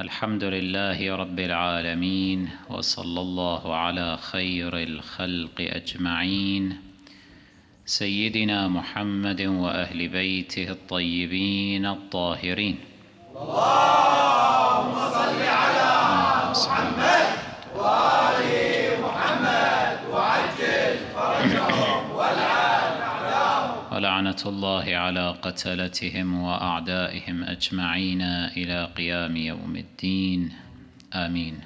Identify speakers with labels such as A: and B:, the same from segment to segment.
A: الحمد لله رب العالمين وصلى الله على خير الخلق أجمعين سيدنا محمد وأهل بيته الطيبين الطاهرين اللهم صل على محمد وآله ولعنة الله على قتلتهم وأعدائهم أجمعين إلى قيام يوم الدين آمين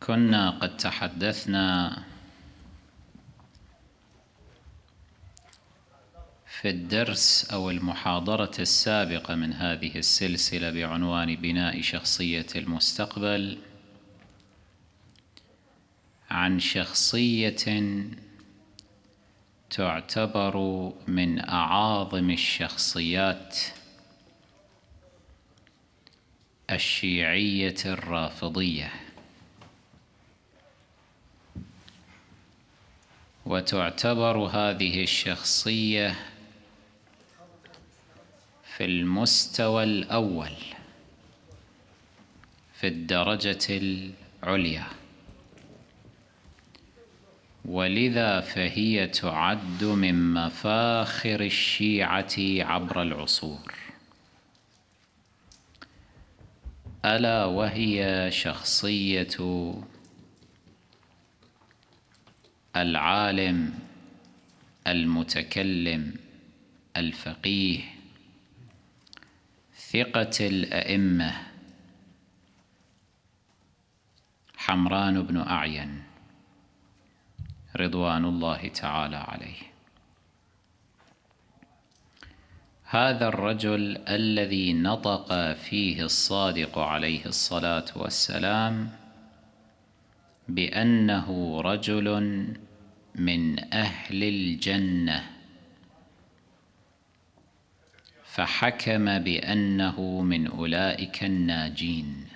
A: كنا قد تحدثنا في الدرس أو المحاضرة السابقة من هذه السلسلة بعنوان بناء شخصية المستقبل عن شخصيه تعتبر من اعاظم الشخصيات الشيعيه الرافضيه وتعتبر هذه الشخصيه في المستوى الاول في الدرجه العليا ولذا فهي تعد من مفاخر الشيعة عبر العصور ألا وهي شخصية العالم المتكلم الفقيه ثقة الأئمة حمران بن أعين رضوان الله تعالى عليه هذا الرجل الذي نطق فيه الصادق عليه الصلاه والسلام بانه رجل من اهل الجنه فحكم بانه من اولئك الناجين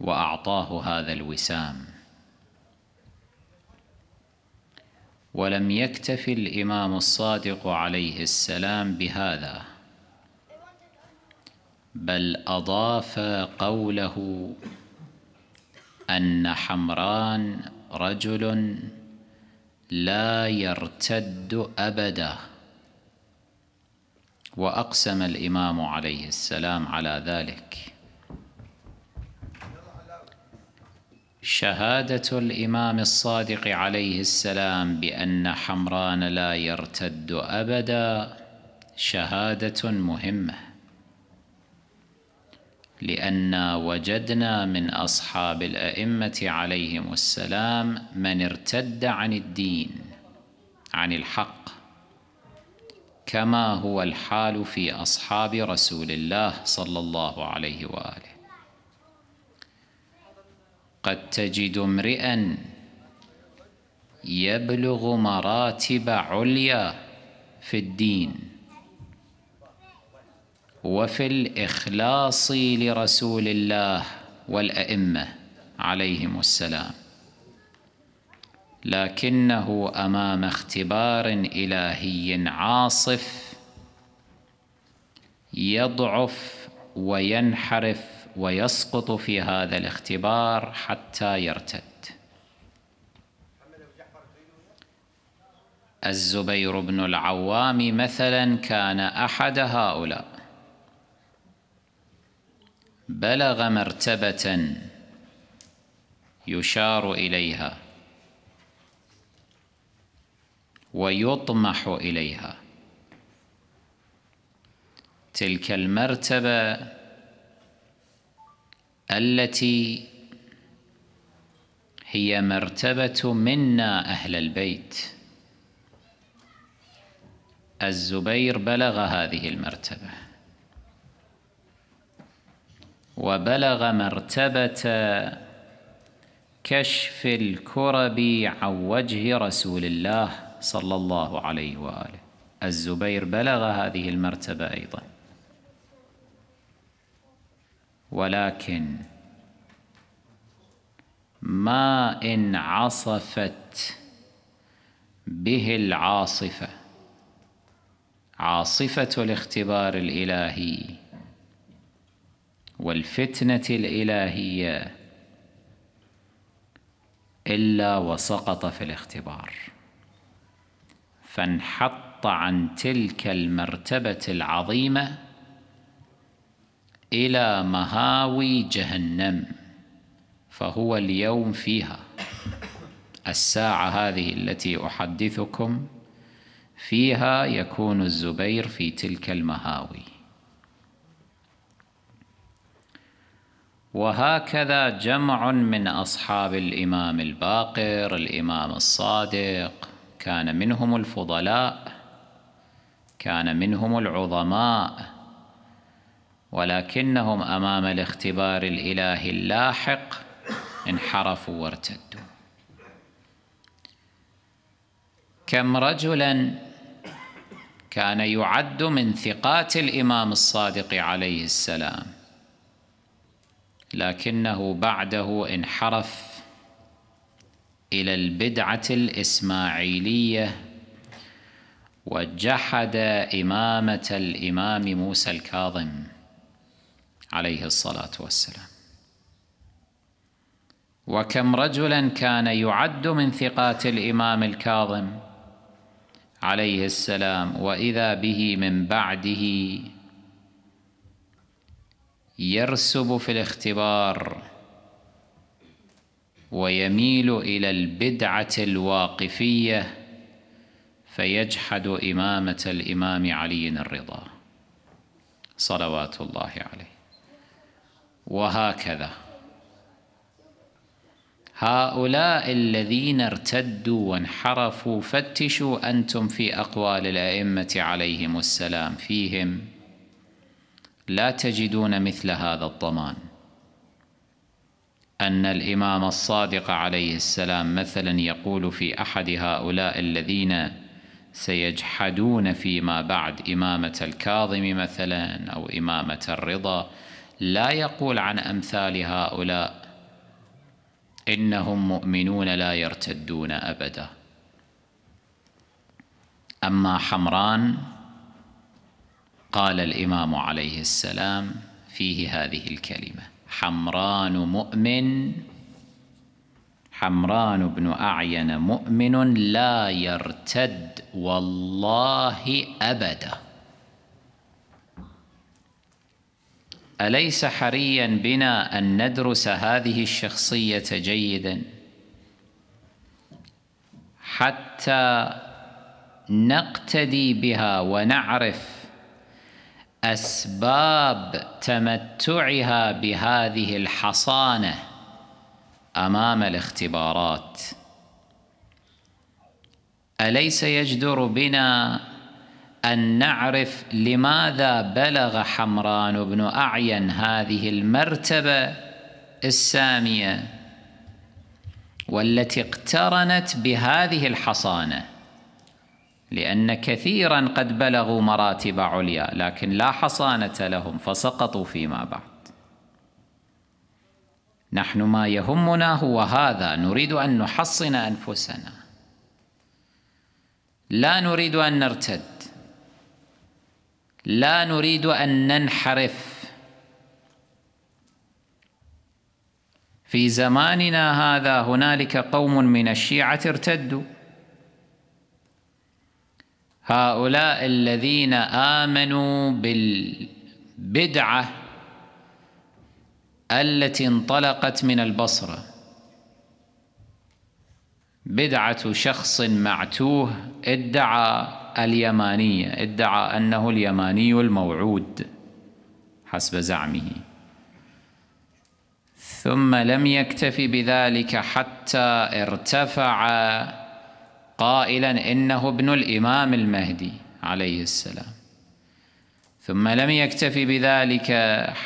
A: واعطاه هذا الوسام ولم يكتف الإمام الصادق عليه السلام بهذا بل أضاف قوله أن حمران رجل لا يرتد أبدا وأقسم الإمام عليه السلام على ذلك شهادة الإمام الصادق عليه السلام بأن حمران لا يرتد أبدا شهادة مهمة لأن وجدنا من أصحاب الأئمة عليهم السلام من ارتد عن الدين عن الحق كما هو الحال في أصحاب رسول الله صلى الله عليه وآله قد تجد امرئا يبلغ مراتب عليا في الدين وفي الاخلاص لرسول الله والائمه عليهم السلام لكنه امام اختبار الهي عاصف يضعف وينحرف ويسقط في هذا الاختبار حتى يرتد الزبير بن العوام مثلا كان أحد هؤلاء بلغ مرتبة يشار إليها ويطمح إليها تلك المرتبة التي هي مرتبة منا أهل البيت الزبير بلغ هذه المرتبة وبلغ مرتبة كشف الكرب عن وجه رسول الله صلى الله عليه وآله الزبير بلغ هذه المرتبة أيضاً ولكن ما إن عصفت به العاصفة عاصفة الاختبار الإلهي والفتنة الإلهية إلا وسقط في الاختبار فانحط عن تلك المرتبة العظيمة إلى مهاوي جهنم فهو اليوم فيها الساعة هذه التي أحدثكم فيها يكون الزبير في تلك المهاوي وهكذا جمع من أصحاب الإمام الباقر الإمام الصادق كان منهم الفضلاء كان منهم العظماء ولكنهم امام الاختبار الالهي اللاحق انحرفوا وارتدوا كم رجلا كان يعد من ثقات الامام الصادق عليه السلام لكنه بعده انحرف الى البدعه الاسماعيليه وجحد امامه الامام موسى الكاظم عليه الصلاة والسلام وكم رجلا كان يعد من ثقات الإمام الكاظم عليه السلام وإذا به من بعده يرسب في الاختبار ويميل إلى البدعة الواقفية فيجحد إمامة الإمام علي الرضا صلوات الله عليه وهكذا هؤلاء الذين ارتدوا وانحرفوا فتشوا أنتم في أقوال الأئمة عليهم السلام فيهم لا تجدون مثل هذا الضمان أن الإمام الصادق عليه السلام مثلا يقول في أحد هؤلاء الذين سيجحدون فيما بعد إمامة الكاظم مثلا أو إمامة الرضا لا يقول عن أمثال هؤلاء إنهم مؤمنون لا يرتدون أبدا أما حمران قال الإمام عليه السلام فيه هذه الكلمة حمران مؤمن حمران بن أعين مؤمن لا يرتد والله أبدا أليس حريا بنا أن ندرس هذه الشخصية جيدا حتى نقتدي بها ونعرف أسباب تمتعها بهذه الحصانة أمام الاختبارات أليس يجدر بنا أن نعرف لماذا بلغ حمران بن أعين هذه المرتبة السامية والتي اقترنت بهذه الحصانة لأن كثيرا قد بلغوا مراتب عليا لكن لا حصانة لهم فسقطوا فيما بعد نحن ما يهمنا هو هذا نريد أن نحصن أنفسنا لا نريد أن نرتد لا نريد أن ننحرف في زماننا هذا هنالك قوم من الشيعة ارتدوا هؤلاء الذين آمنوا بالبدعة التي انطلقت من البصرة بدعة شخص معتوه ادعى اليمانية ادعى أنه اليماني الموعود حسب زعمه ثم لم يكتف بذلك حتى ارتفع قائلا إنه ابن الإمام المهدي عليه السلام ثم لم يكتف بذلك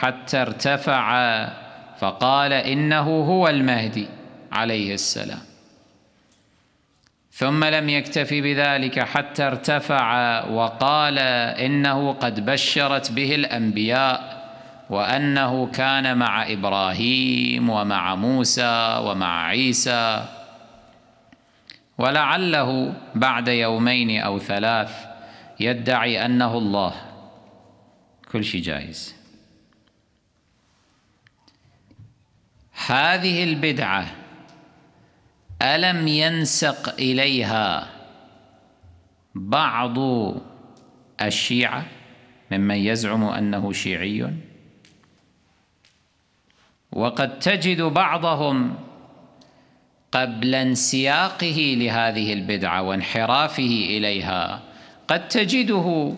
A: حتى ارتفع فقال إنه هو المهدي عليه السلام ثم لم يكتف بذلك حتى ارتفع وقال إنه قد بشرت به الأنبياء وأنه كان مع إبراهيم ومع موسى ومع عيسى ولعله بعد يومين أو ثلاث يدعي أنه الله كل شيء جائز هذه البدعه الم ينسق اليها بعض الشيعه ممن يزعم انه شيعي وقد تجد بعضهم قبل انسياقه لهذه البدعه وانحرافه اليها قد تجده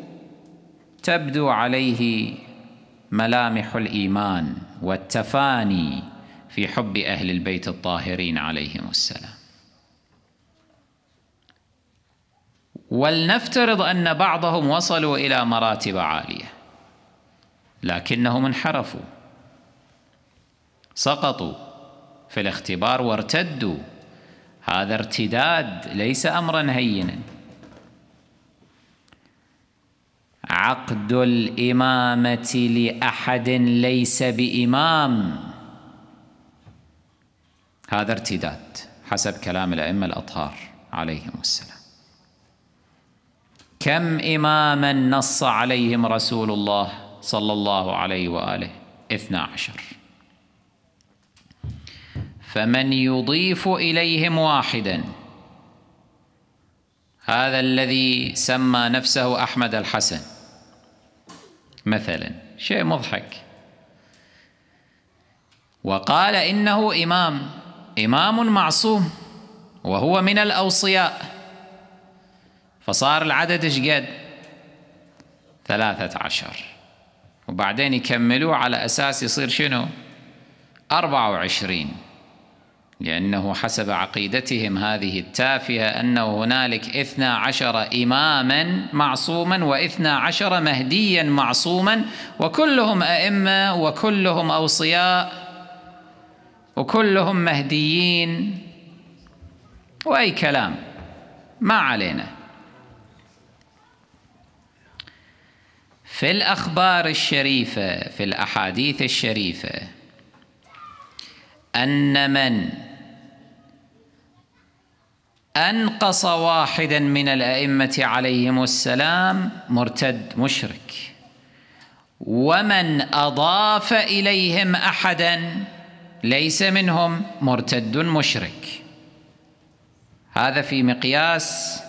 A: تبدو عليه ملامح الايمان والتفاني في حب أهل البيت الطاهرين عليهم السلام ولنفترض أن بعضهم وصلوا إلى مراتب عالية لكنهم انحرفوا سقطوا في الاختبار وارتدوا هذا ارتداد ليس أمرا هينا عقد الإمامة لأحد ليس بإمام هذا ارتداد حسب كلام الأئمة الأطهار عليهم السلام كم إماما نص عليهم رسول الله صلى الله عليه وآله اثنا عشر فمن يضيف إليهم واحدا هذا الذي سمى نفسه أحمد الحسن مثلا شيء مضحك وقال إنه إمام إمام معصوم وهو من الأوصياء فصار العدد ايش قد؟ ثلاثة عشر وبعدين يكملوه على أساس يصير شنو؟ أربعة وعشرين لأنه حسب عقيدتهم هذه التافهة أنه هنالك إثنى عشر إماما معصوما وإثنا عشر مهديا معصوما وكلهم أئمة وكلهم أوصياء وكلهم مهديين واي كلام ما علينا في الاخبار الشريفه في الاحاديث الشريفه ان من انقص واحدا من الائمه عليهم السلام مرتد مشرك ومن اضاف اليهم احدا ليس منهم مرتد مشرك هذا في مقياس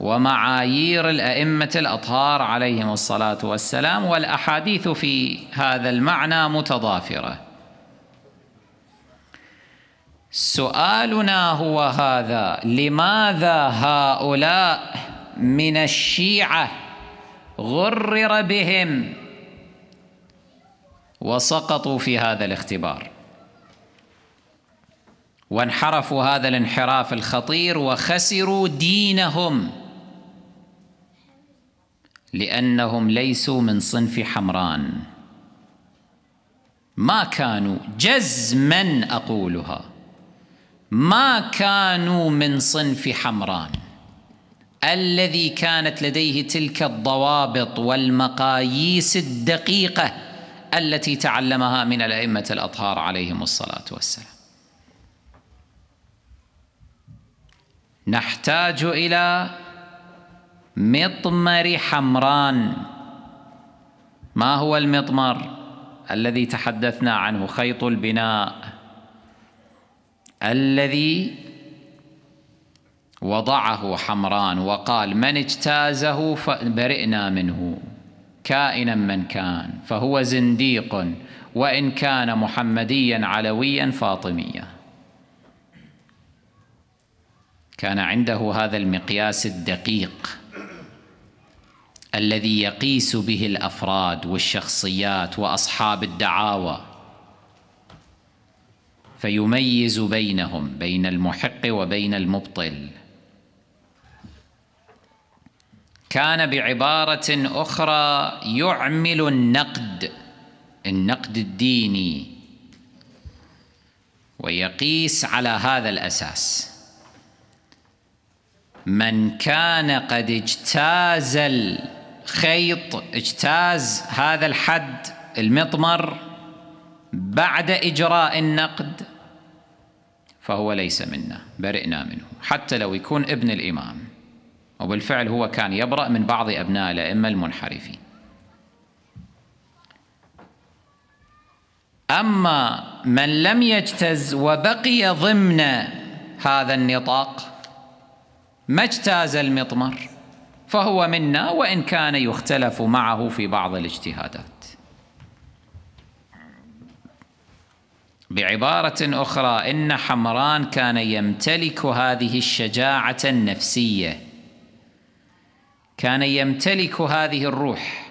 A: ومعايير الأئمة الأطهار عليهم الصلاة والسلام والأحاديث في هذا المعنى متضافرة سؤالنا هو هذا لماذا هؤلاء من الشيعة غرر بهم وسقطوا في هذا الاختبار وانحرفوا هذا الانحراف الخطير وخسروا دينهم لانهم ليسوا من صنف حمران ما كانوا جزما اقولها ما كانوا من صنف حمران الذي كانت لديه تلك الضوابط والمقاييس الدقيقه التي تعلمها من الائمه الاطهار عليهم الصلاه والسلام نحتاج إلى مطمر حمران ما هو المطمر الذي تحدثنا عنه خيط البناء الذي وضعه حمران وقال من اجتازه فبرئنا منه كائنا من كان فهو زنديق وإن كان محمديا علويا فاطميا كان عنده هذا المقياس الدقيق الذي يقيس به الافراد والشخصيات واصحاب الدعاوى فيميز بينهم بين المحق وبين المبطل كان بعباره اخرى يعمل النقد النقد الديني ويقيس على هذا الاساس من كان قد اجتاز الخيط اجتاز هذا الحد المطمر بعد إجراء النقد فهو ليس منا برئنا منه حتى لو يكون ابن الإمام وبالفعل هو كان يبرأ من بعض أبناء الأئمة المنحرفين أما من لم يجتز وبقي ضمن هذا النطاق ما اجتاز المطمر فهو منا وان كان يختلف معه في بعض الاجتهادات بعباره اخرى ان حمران كان يمتلك هذه الشجاعه النفسيه كان يمتلك هذه الروح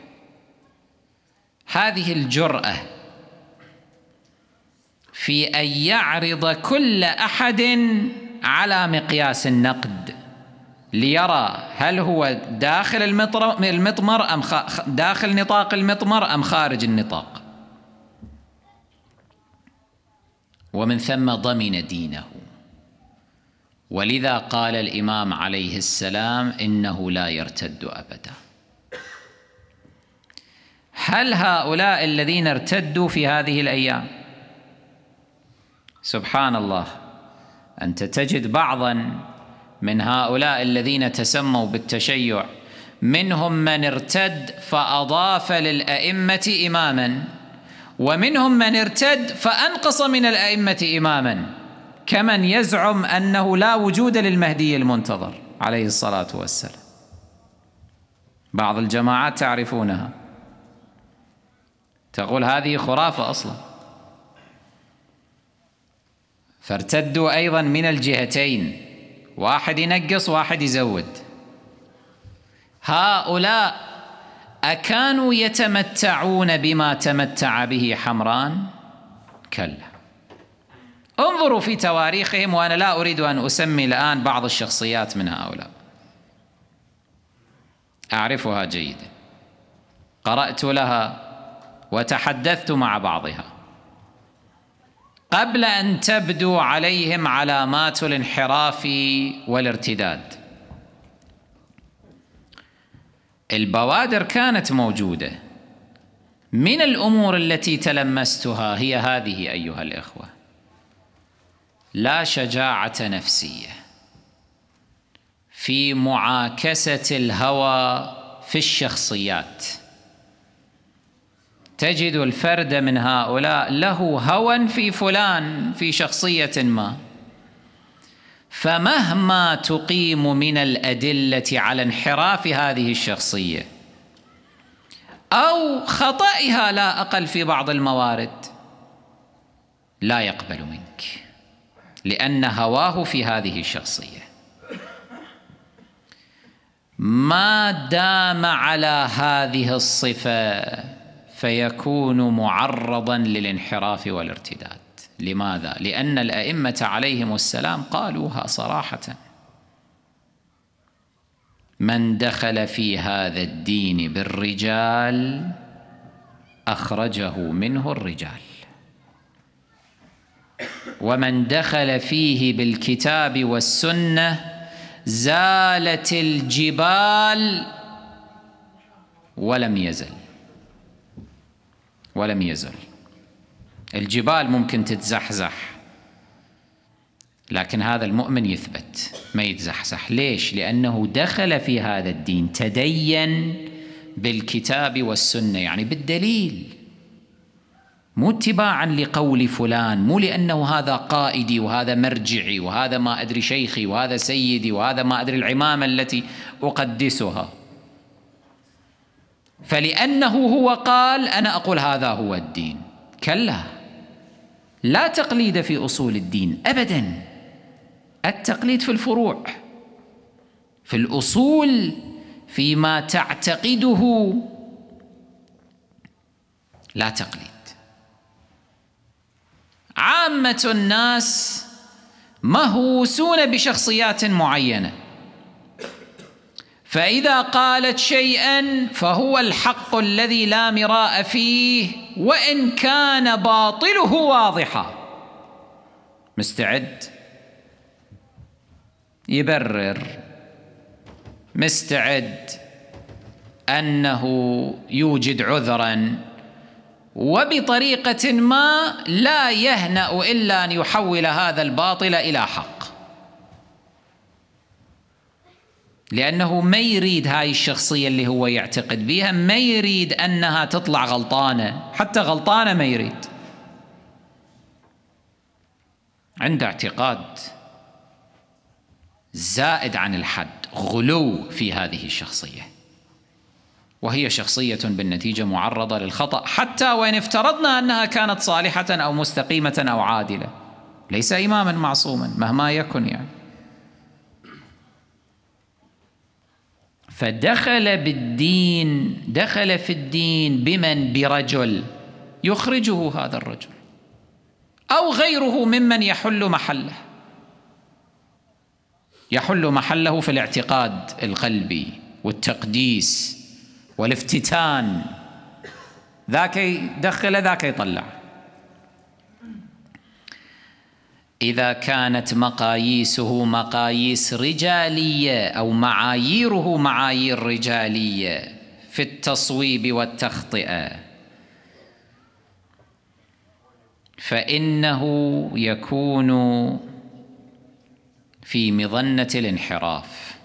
A: هذه الجراه في ان يعرض كل احد على مقياس النقد ليرى هل هو داخل المطمر أم داخل نطاق المطمر أم خارج النطاق ومن ثم ضمن دينه ولذا قال الإمام عليه السلام إنه لا يرتد أبدا هل هؤلاء الذين ارتدوا في هذه الأيام سبحان الله أنت تجد بعضاً من هؤلاء الذين تسموا بالتشيع منهم من ارتد فأضاف للأئمة إماما ومنهم من ارتد فأنقص من الأئمة إماما كمن يزعم أنه لا وجود للمهدي المنتظر عليه الصلاة والسلام بعض الجماعات تعرفونها تقول هذه خرافة أصلا فارتدوا أيضا من الجهتين واحد ينقص واحد يزود هؤلاء أكانوا يتمتعون بما تمتع به حمران كلا انظروا في تواريخهم وأنا لا أريد أن أسمي الآن بعض الشخصيات من هؤلاء أعرفها جيدا قرأت لها وتحدثت مع بعضها قبل أن تبدو عليهم علامات الانحراف والارتداد البوادر كانت موجودة من الأمور التي تلمستها هي هذه أيها الإخوة لا شجاعة نفسية في معاكسة الهوى في الشخصيات تجد الفرد من هؤلاء له هوى في فلان في شخصية ما فمهما تقيم من الأدلة على انحراف هذه الشخصية أو خطئها لا أقل في بعض الموارد لا يقبل منك لأن هواه في هذه الشخصية ما دام على هذه الصفه فيكون معرضا للانحراف والارتداد لماذا لان الائمه عليهم السلام قالوها صراحه من دخل في هذا الدين بالرجال اخرجه منه الرجال ومن دخل فيه بالكتاب والسنه زالت الجبال ولم يزل ولم يزل الجبال ممكن تتزحزح لكن هذا المؤمن يثبت ما يتزحزح ليش لانه دخل في هذا الدين تدين بالكتاب والسنه يعني بالدليل مو اتباعا لقول فلان مو لانه هذا قائدي وهذا مرجعي وهذا ما ادري شيخي وهذا سيدي وهذا ما ادري العمامه التي اقدسها فلأنه هو قال أنا أقول هذا هو الدين كلا لا تقليد في أصول الدين أبدا التقليد في الفروع في الأصول فيما تعتقده لا تقليد عامة الناس مهووسون بشخصيات معينه فإذا قالت شيئا فهو الحق الذي لا مراء فيه وإن كان باطله واضحا مستعد يبرر مستعد أنه يوجد عذرا وبطريقة ما لا يهنأ إلا أن يحول هذا الباطل إلى حق لأنه ما يريد هاي الشخصية اللي هو يعتقد بها ما يريد أنها تطلع غلطانة حتى غلطانة ما يريد عنده اعتقاد زائد عن الحد غلو في هذه الشخصية وهي شخصية بالنتيجة معرضة للخطأ حتى وإن افترضنا أنها كانت صالحة أو مستقيمة أو عادلة ليس إماما معصوما مهما يكن يعني فدخل بالدين دخل في الدين بمن برجل يخرجه هذا الرجل او غيره ممن يحل محله يحل محله في الاعتقاد القلبي والتقديس والافتتان ذاك يدخله ذاك يطلع إذا كانت مقاييسه مقاييس رجالية أو معاييره معايير رجالية في التصويب والتخطئة فإنه يكون في مظنة الانحراف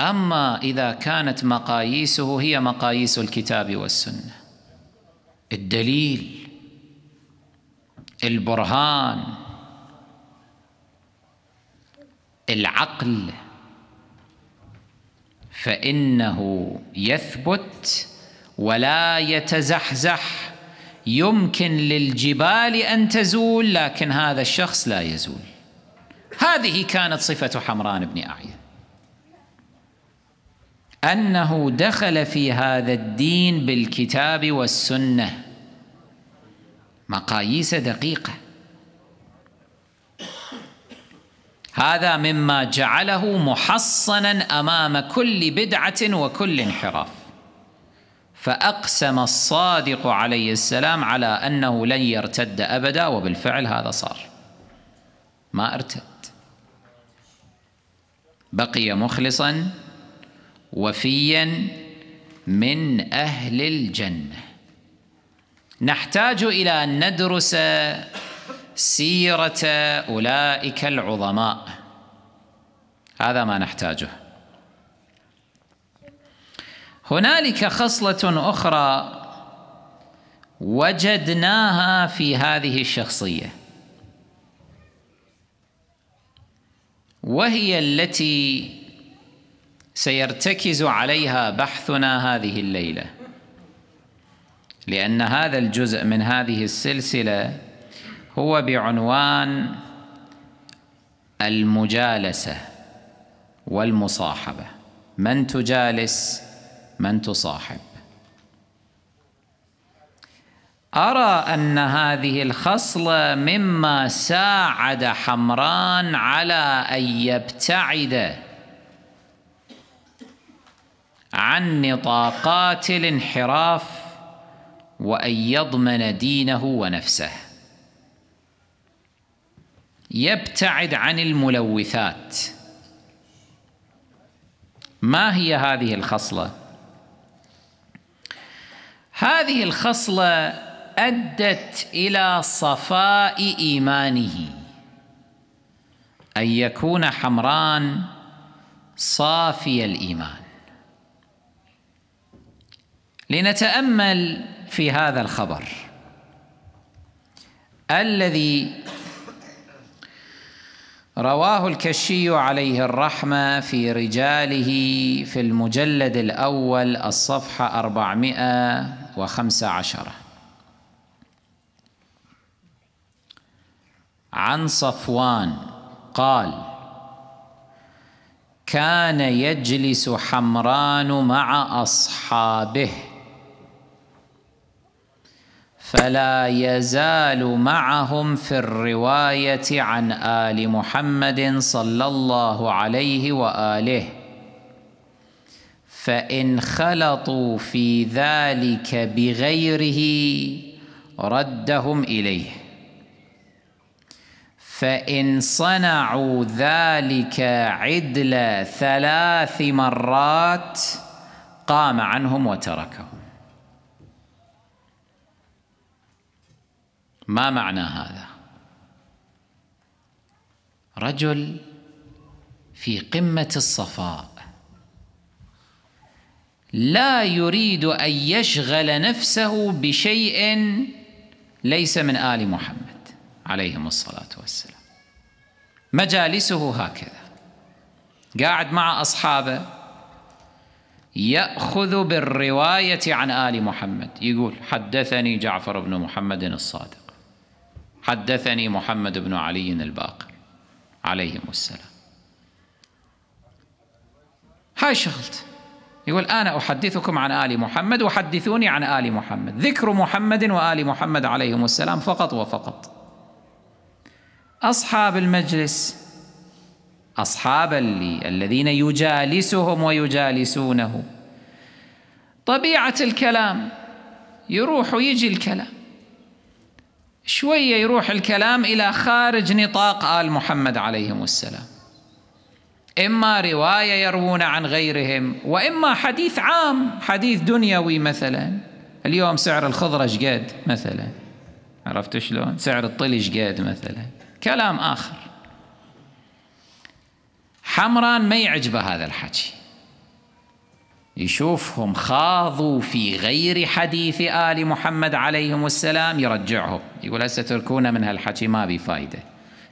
A: أما إذا كانت مقاييسه هي مقاييس الكتاب والسنة الدليل البرهان العقل فانه يثبت ولا يتزحزح يمكن للجبال ان تزول لكن هذا الشخص لا يزول هذه كانت صفه حمران بن اعين انه دخل في هذا الدين بالكتاب والسنه مقاييس دقيقه هذا مما جعله محصنا امام كل بدعه وكل انحراف فاقسم الصادق عليه السلام على انه لن يرتد ابدا وبالفعل هذا صار ما ارتد بقي مخلصا وفيا من اهل الجنه نحتاج إلى أن ندرس سيرة أولئك العظماء هذا ما نحتاجه هنالك خصلة أخرى وجدناها في هذه الشخصية وهي التي سيرتكز عليها بحثنا هذه الليله لأن هذا الجزء من هذه السلسلة هو بعنوان المجالسة والمصاحبة من تجالس من تصاحب أرى أن هذه الخصلة مما ساعد حمران على أن يبتعد عن نطاقات الانحراف وأن يضمن دينه ونفسه يبتعد عن الملوثات ما هي هذه الخصلة؟ هذه الخصلة أدت إلى صفاء إيمانه أن يكون حمران صافي الإيمان لنتأمل في هذا الخبر الذي رواه الكشي عليه الرحمة في رجاله في المجلد الأول الصفحة 415 عن صفوان قال كان يجلس حمران مع أصحابه فلا يزال معهم في الروايه عن ال محمد صلى الله عليه واله فان خلطوا في ذلك بغيره ردهم اليه فان صنعوا ذلك عدل ثلاث مرات قام عنهم وتركهم ما معنى هذا رجل في قمه الصفاء لا يريد ان يشغل نفسه بشيء ليس من ال محمد عليهم الصلاه والسلام مجالسه هكذا قاعد مع اصحابه ياخذ بالروايه عن ال محمد يقول حدثني جعفر بن محمد الصادق حدثني محمد بن علي الباقر عليهم السلام هاي شغلت يقول أنا أحدثكم عن آل محمد وحدثوني عن آل محمد ذكر محمد وآل محمد عليهم السلام فقط وفقط أصحاب المجلس أصحاب اللي الذين يجالسهم ويجالسونه طبيعة الكلام يروح ويجي الكلام شوية يروح الكلام إلى خارج نطاق آل محمد عليهم السلام إما رواية يروون عن غيرهم وإما حديث عام حديث دنيوي مثلا اليوم سعر الخضرة شقد مثلا عرفت شلون سعر الطلي شقد مثلا كلام آخر حمران ما يعجبه هذا الحكي يشوفهم خاضوا في غير حديث آل محمد عليهم السلام يرجعهم يقول هسه تركونا من هالحكي ما بفائدة فايدة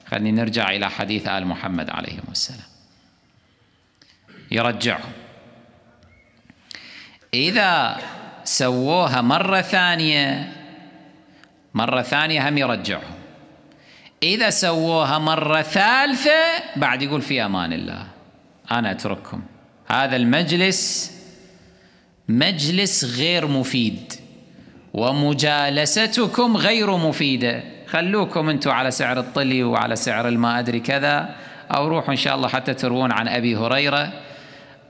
A: خلني نرجع إلى حديث آل محمد عليهم السلام يرجعهم إذا سووها مرة ثانية مرة ثانية هم يرجعهم إذا سووها مرة ثالثة بعد يقول في أمان الله أنا أترككم هذا المجلس مجلس غير مفيد ومجالستكم غير مفيدة خلوكم أنتم على سعر الطلي وعلى سعر الما أدري كذا أو روحوا إن شاء الله حتى تروون عن أبي هريرة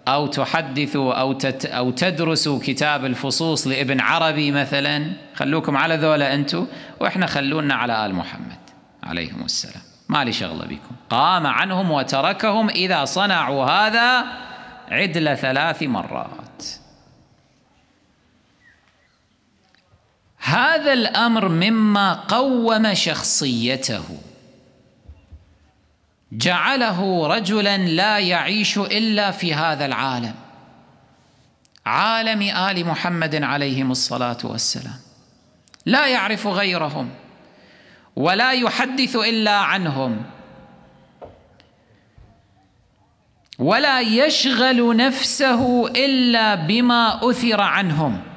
A: أو تحدثوا أو, تت أو تدرسوا كتاب الفصوص لابن عربي مثلا خلوكم على ذولا أنتم وإحنا خلونا على آل محمد عليهم السلام ما لي شغلة بكم قام عنهم وتركهم إذا صنعوا هذا عدل ثلاث مرات هذا الامر مما قوم شخصيته جعله رجلا لا يعيش الا في هذا العالم عالم ال محمد عليهم الصلاه والسلام لا يعرف غيرهم ولا يحدث الا عنهم ولا يشغل نفسه الا بما اثر عنهم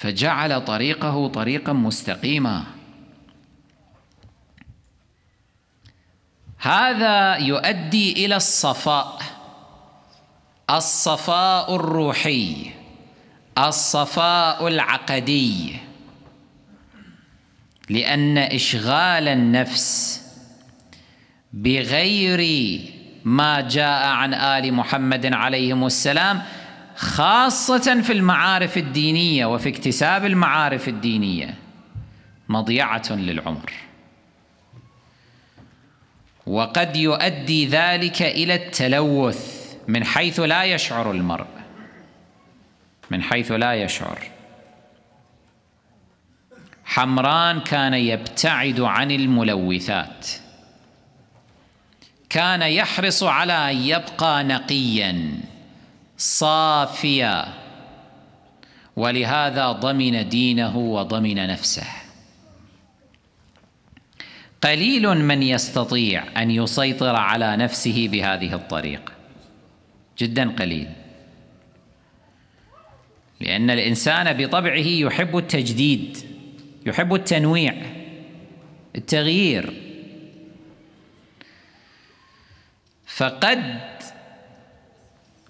A: فجعل طريقه طريقا مستقيما هذا يؤدي الى الصفاء الصفاء الروحي الصفاء العقدي لان اشغال النفس بغير ما جاء عن ال محمد عليهم السلام خاصة في المعارف الدينية وفي اكتساب المعارف الدينية مضيعة للعمر وقد يؤدي ذلك إلى التلوث من حيث لا يشعر المرء من حيث لا يشعر حمران كان يبتعد عن الملوثات كان يحرص على أن يبقى نقياً صافيا ولهذا ضمن دينه وضمن نفسه قليل من يستطيع ان يسيطر على نفسه بهذه الطريقه جدا قليل لان الانسان بطبعه يحب التجديد يحب التنويع التغيير فقد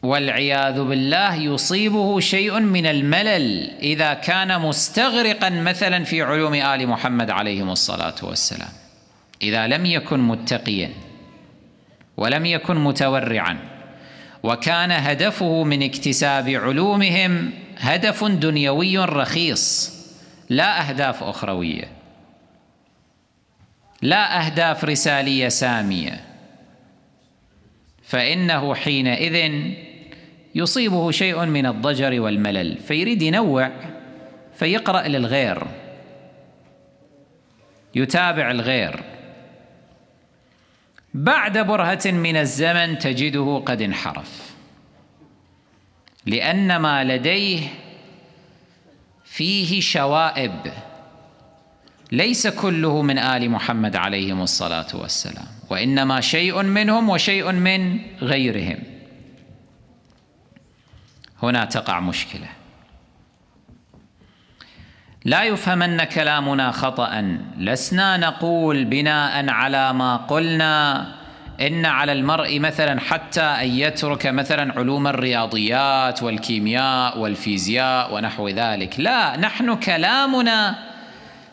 A: والعياذ بالله يصيبه شيء من الملل اذا كان مستغرقا مثلا في علوم ال محمد عليهم الصلاه والسلام اذا لم يكن متقيا ولم يكن متورعا وكان هدفه من اكتساب علومهم هدف دنيوي رخيص لا اهداف اخرويه لا اهداف رساليه ساميه فانه حينئذ يصيبه شيء من الضجر والملل فيريد ينوع فيقرأ للغير يتابع الغير بعد برهة من الزمن تجده قد انحرف لأن ما لديه فيه شوائب ليس كله من آل محمد عليهم الصلاة والسلام وإنما شيء منهم وشيء من غيرهم هنا تقع مشكله لا يفهمن كلامنا خطا لسنا نقول بناء على ما قلنا ان على المرء مثلا حتى ان يترك مثلا علوم الرياضيات والكيمياء والفيزياء ونحو ذلك لا نحن كلامنا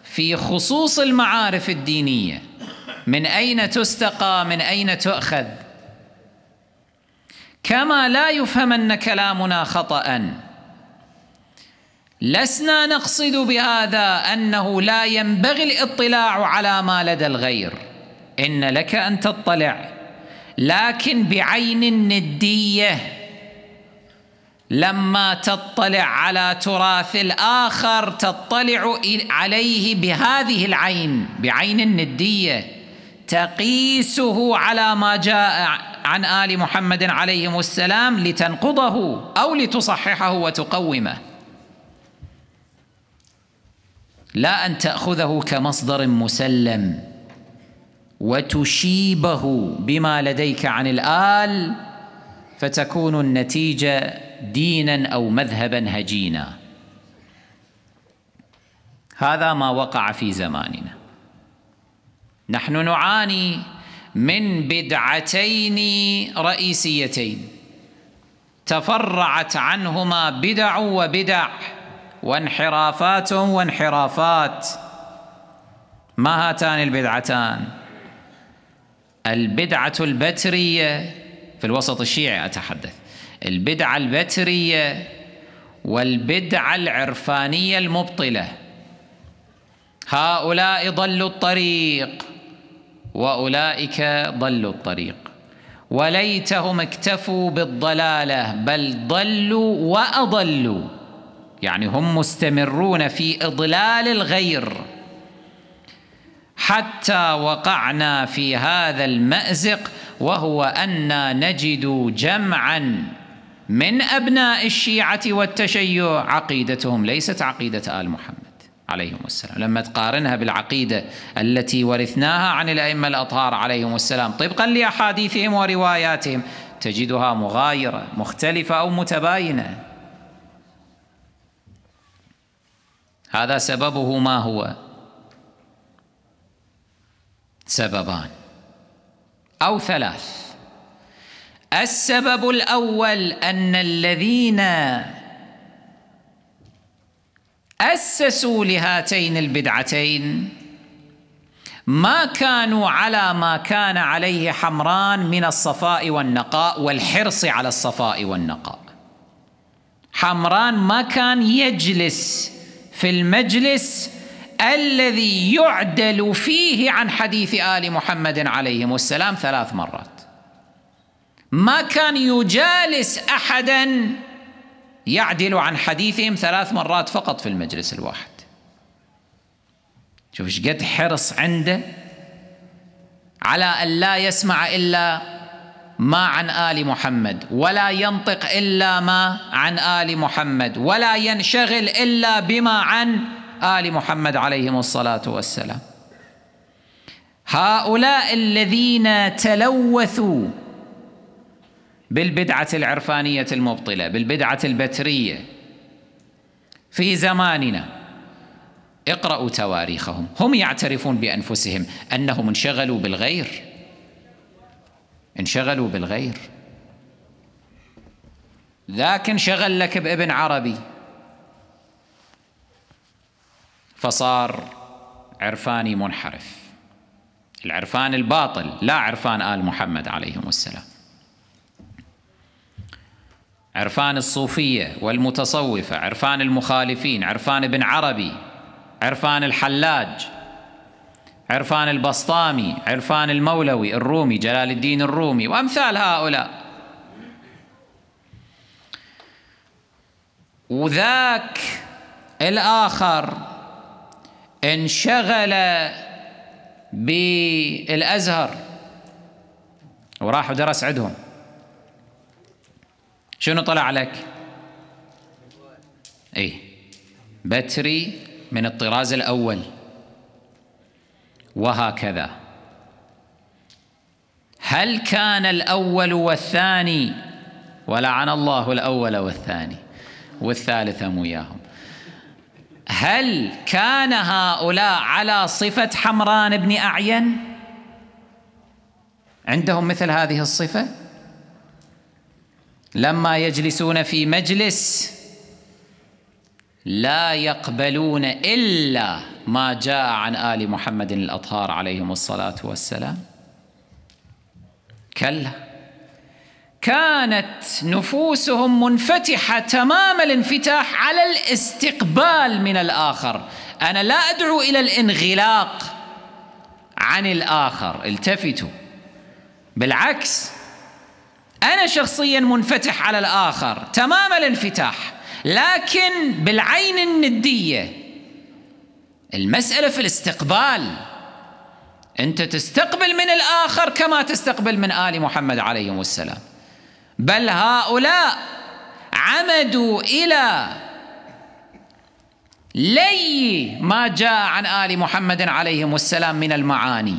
A: في خصوص المعارف الدينيه من اين تستقى من اين تؤخذ كما لا يفهمن كلامنا خطأ لسنا نقصد بهذا أنه لا ينبغي الاطلاع على ما لدى الغير إن لك أن تطلع لكن بعين الندية لما تطلع على تراث الآخر تطلع عليه بهذه العين بعين الندية تقيسه على ما جاء عن آل محمد عليهم السلام لتنقضه أو لتصححه وتقومه لا أن تأخذه كمصدر مسلم وتشيبه بما لديك عن الآل فتكون النتيجة دينا أو مذهبا هجينا هذا ما وقع في زماننا نحن نعاني من بدعتين رئيسيتين تفرعت عنهما بدع وبدع وانحرافات وانحرافات ما هاتان البدعتان البدعة البترية في الوسط الشيعي أتحدث البدعة البترية والبدعة العرفانية المبطلة هؤلاء ضلوا الطريق واولئك ضلوا الطريق وليتهم اكتفوا بالضلاله بل ضلوا واضلوا يعني هم مستمرون في اضلال الغير حتى وقعنا في هذا المازق وهو انا نجد جمعا من ابناء الشيعه والتشيع عقيدتهم ليست عقيده ال محمد عليهم السلام لما تقارنها بالعقيدة التي ورثناها عن الأئمة الأطهار عليهم السلام طبقا لأحاديثهم ورواياتهم تجدها مغايرة مختلفة أو متباينة هذا سببه ما هو سببان أو ثلاث السبب الأول أن الذين أسسوا لهاتين البدعتين ما كانوا على ما كان عليه حمران من الصفاء والنقاء والحرص على الصفاء والنقاء حمران ما كان يجلس في المجلس الذي يعدل فيه عن حديث ال محمد عليهم السلام ثلاث مرات ما كان يجالس احدا يعدل عن حديثهم ثلاث مرات فقط في المجلس الواحد شوف ايش قد حرص عنده على أن لا يسمع إلا ما عن آل محمد ولا ينطق إلا ما عن آل محمد ولا ينشغل إلا بما عن آل محمد عليهم الصلاة والسلام هؤلاء الذين تلوثوا بالبدعة العرفانية المبطلة بالبدعة البترية في زماننا اقرأوا تواريخهم هم يعترفون بأنفسهم أنهم انشغلوا بالغير انشغلوا بالغير ذاك انشغل لك بابن عربي فصار عرفاني منحرف العرفان الباطل لا عرفان آل محمد عليهم السلام عرفان الصوفية والمتصوفة عرفان المخالفين عرفان ابن عربي عرفان الحلاج عرفان البسطامي عرفان المولوي الرومي جلال الدين الرومي وأمثال هؤلاء وذاك الآخر انشغل بالأزهر وراح ودرس عندهم شنو طلع لك؟ اي بتري من الطراز الأول وهكذا هل كان الأول والثاني ولعن الله الأول والثاني والثالث وياهم هل كان هؤلاء على صفة حمران بن أعين عندهم مثل هذه الصفة؟ لما يجلسون في مجلس لا يقبلون الا ما جاء عن ال محمد الاطهار عليهم الصلاه والسلام كلا كانت نفوسهم منفتحه تمام الانفتاح على الاستقبال من الاخر انا لا ادعو الى الانغلاق عن الاخر التفتوا بالعكس انا شخصيا منفتح على الاخر تمام الانفتاح لكن بالعين النديه المساله في الاستقبال انت تستقبل من الاخر كما تستقبل من ال محمد عليهم السلام بل هؤلاء عمدوا الى لي ما جاء عن ال محمد عليهم السلام من المعاني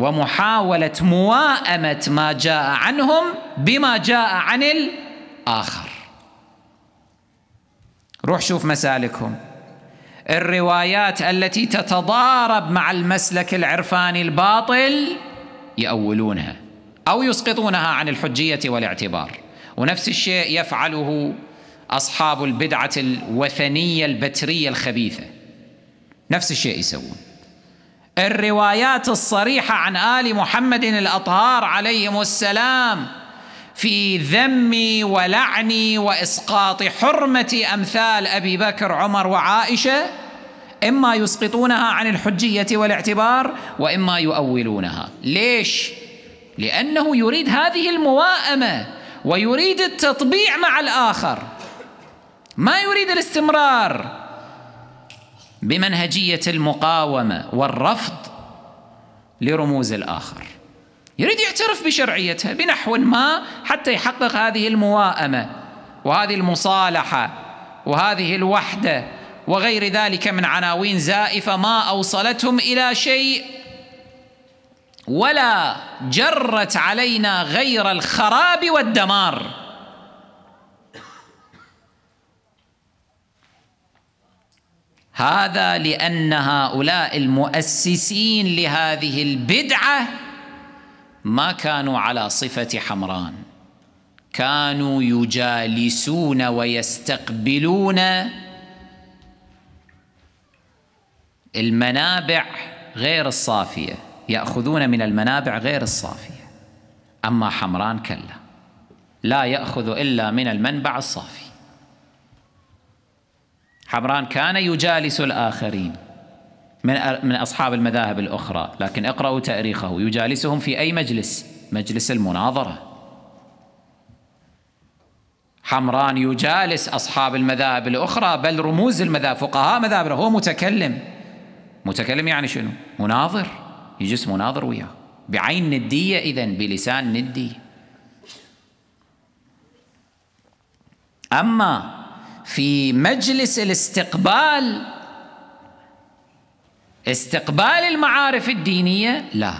A: ومحاولة مواءمة ما جاء عنهم بما جاء عن الآخر روح شوف مسالكهم الروايات التي تتضارب مع المسلك العرفاني الباطل يأولونها أو يسقطونها عن الحجية والاعتبار ونفس الشيء يفعله أصحاب البدعة الوثنية البترية الخبيثة نفس الشيء يسوون الروايات الصريحه عن ال محمد الاطهار عليهم السلام في ذم ولعن واسقاط حرمه امثال ابي بكر عمر وعائشه اما يسقطونها عن الحجيه والاعتبار واما يؤولونها ليش لانه يريد هذه المواءمه ويريد التطبيع مع الاخر ما يريد الاستمرار بمنهجيه المقاومه والرفض لرموز الاخر يريد يعترف بشرعيتها بنحو ما حتى يحقق هذه المواءمه وهذه المصالحه وهذه الوحده وغير ذلك من عناوين زائفه ما اوصلتهم الى شيء ولا جرت علينا غير الخراب والدمار هذا لان هؤلاء المؤسسين لهذه البدعه ما كانوا على صفه حمران كانوا يجالسون ويستقبلون المنابع غير الصافيه ياخذون من المنابع غير الصافيه اما حمران كلا لا ياخذ الا من المنبع الصافي حمران كان يجالس الآخرين من من أصحاب المذاهب الأخرى لكن اقرأوا تاريخه يجالسهم في أي مجلس مجلس المناظرة حمران يجالس أصحاب المذاهب الأخرى بل رموز المذاهب فقهاء مذاهب هو متكلم متكلم يعني شنو مناظر يجلس مناظر وياه بعين ندية إذا بلسان ندي أما في مجلس الاستقبال استقبال المعارف الدينية لا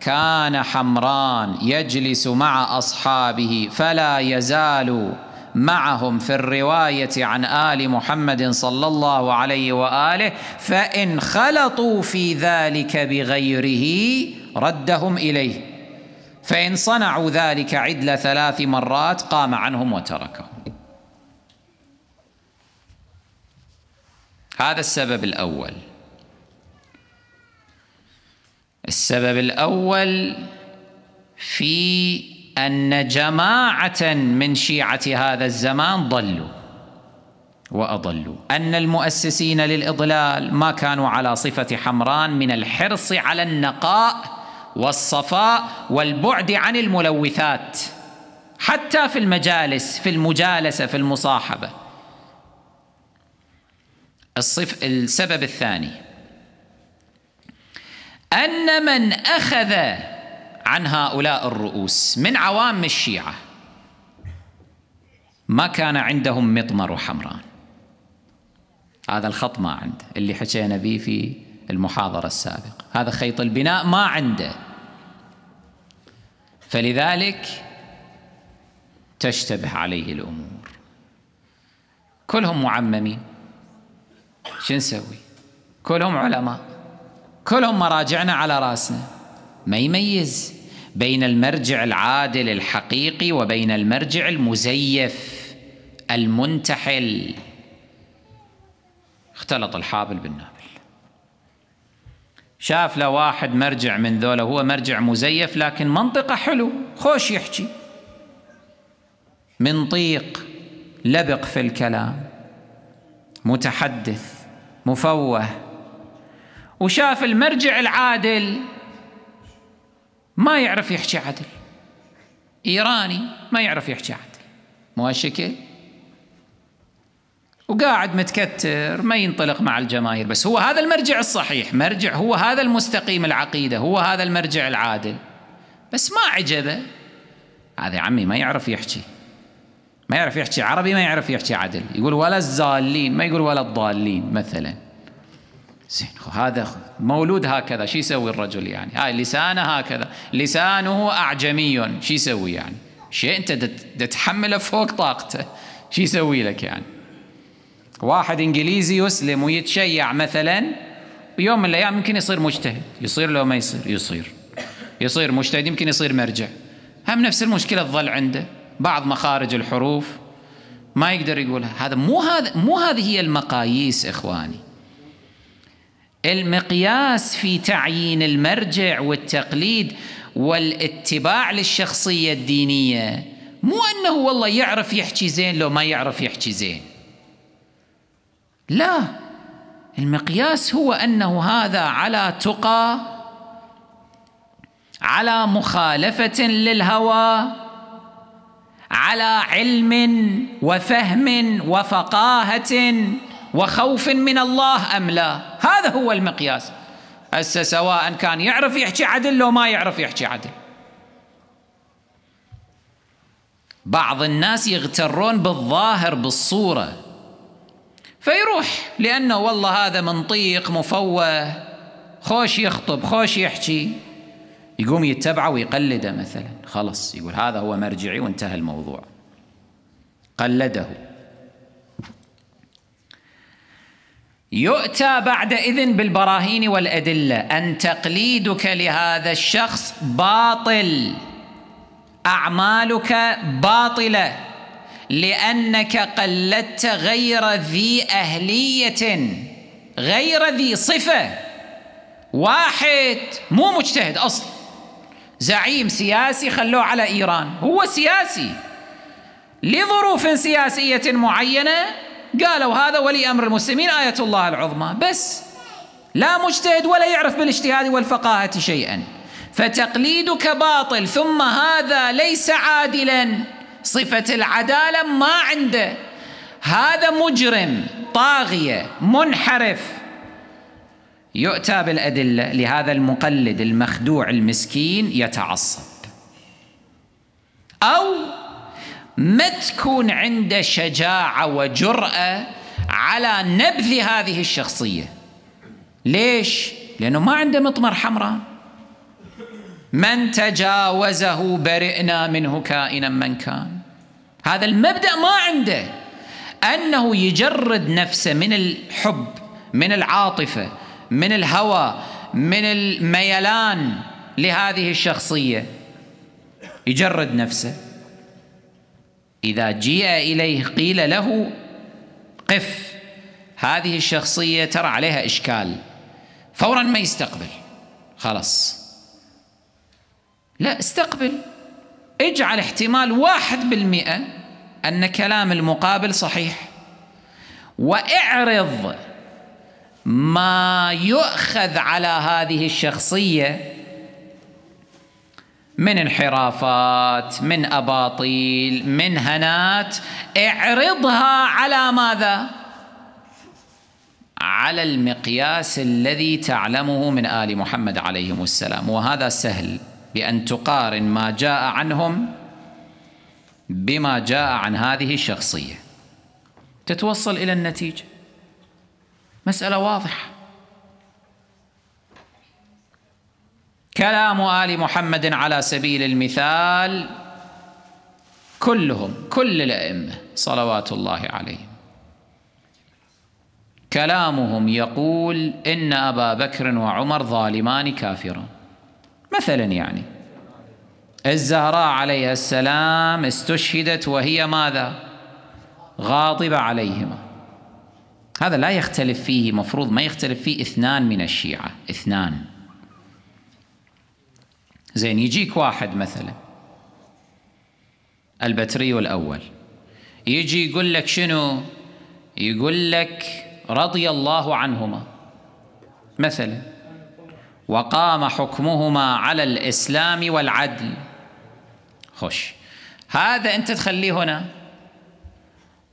A: كان حمران يجلس مع أصحابه فلا يزال معهم في الرواية عن آل محمد صلى الله عليه وآله فإن خلطوا في ذلك بغيره ردهم إليه فإن صنعوا ذلك عدل ثلاث مرات قام عنهم وتركهم هذا السبب الأول السبب الأول في أن جماعة من شيعة هذا الزمان ضلوا وأضلوا أن المؤسسين للإضلال ما كانوا على صفة حمران من الحرص على النقاء والصفاء والبعد عن الملوثات حتى في المجالس في المجالسة في المصاحبة الصف السبب الثاني أن من أخذ عن هؤلاء الرؤوس من عوام الشيعة ما كان عندهم مطمر وحمران هذا الخط ما عنده اللي حكينا به في المحاضرة السابقة هذا خيط البناء ما عنده فلذلك تشتبه عليه الأمور كلهم معممين شو نسوي كلهم علماء كلهم مراجعنا على راسنا ما يميز بين المرجع العادل الحقيقي وبين المرجع المزيف المنتحل اختلط الحابل بالنابل شاف له واحد مرجع من ذولا هو مرجع مزيف لكن منطقه حلو خوش يحكي منطيق لبق في الكلام متحدث مفوه وشاف المرجع العادل ما يعرف يحكي عدل ايراني ما يعرف يحكي عدل مو هالشكل وقاعد متكتر ما ينطلق مع الجماهير بس هو هذا المرجع الصحيح مرجع هو هذا المستقيم العقيدة هو هذا المرجع العادل بس ما عجبه هذا عمي ما يعرف يحكي ما يعرف يحكي عربي ما يعرف يحكي عدل يقول ولا الزالين ما يقول ولا الضالين مثلا زين هذا مولود هكذا شو يسوي الرجل يعني هاي لسانه هكذا لسانه أعجمي شو يسوي يعني شيء أنت تتحمله فوق طاقته شو يسوي لك يعني واحد إنجليزي يسلم ويتشيع مثلا ويوم من الأيام يمكن يصير مجتهد يصير لو ما يصير يصير يصير مجتهد يمكن يصير مرجع هم نفس المشكلة تظل عنده بعض مخارج الحروف ما يقدر يقولها هذا مو هذا مو هذه هي المقاييس اخواني المقياس في تعيين المرجع والتقليد والاتباع للشخصيه الدينيه مو انه والله يعرف يحكي زين لو ما يعرف يحكي زين لا المقياس هو انه هذا على تقى على مخالفه للهوى على علم وفهم وفقاهة وخوف من الله أم لا هذا هو المقياس هسه سواء كان يعرف يحكي عدل لو ما يعرف يحكي عدل بعض الناس يغترون بالظاهر بالصورة فيروح لأنه والله هذا منطيق مفوه خوش يخطب خوش يحكي يقوم يتبعه ويقلده مثلا خلص يقول هذا هو مرجعي وانتهى الموضوع قلده يؤتى بعد إذن بالبراهين والأدلة أن تقليدك لهذا الشخص باطل أعمالك باطلة لأنك قلدت غير ذي أهلية غير ذي صفة واحد مو مجتهد أصلا زعيم سياسي خلوه على ايران هو سياسي لظروف سياسيه معينه قالوا هذا ولي امر المسلمين ايه الله العظمى بس لا مجتهد ولا يعرف بالاجتهاد والفقاهه شيئا فتقليدك باطل ثم هذا ليس عادلا صفه العداله ما عنده هذا مجرم طاغيه منحرف يؤتى بالأدلة لهذا المقلد المخدوع المسكين يتعصب أو ما تكون عنده شجاعة وجرأة على نبذ هذه الشخصية ليش؟ لأنه ما عنده مطمر حمراء من تجاوزه برئنا منه كائنا من كان هذا المبدأ ما عنده أنه يجرد نفسه من الحب من العاطفة من الهوى من الميلان لهذه الشخصيه يجرد نفسه اذا جيء اليه قيل له قف هذه الشخصيه ترى عليها اشكال فورا ما يستقبل خلاص لا استقبل اجعل احتمال واحد بالمئة أن كلام المقابل صحيح واعرض ما يؤخذ على هذه الشخصيه من انحرافات من اباطيل من هنات اعرضها على ماذا على المقياس الذي تعلمه من ال محمد عليهم السلام وهذا سهل بان تقارن ما جاء عنهم بما جاء عن هذه الشخصيه تتوصل الى النتيجه مسألة واضحة كلام آل محمد على سبيل المثال كلهم كل الأئمة صلوات الله عليهم كلامهم يقول إن أبا بكر وعمر ظالمان كافران مثلا يعني الزهراء عليها السلام استشهدت وهي ماذا غاضبة عليهما هذا لا يختلف فيه مفروض ما يختلف فيه اثنان من الشيعة اثنان زين يجيك واحد مثلا البتري الأول يجي يقول لك شنو يقول لك رضي الله عنهما مثلا وقام حكمهما على الإسلام والعدل خش هذا أنت تخليه هنا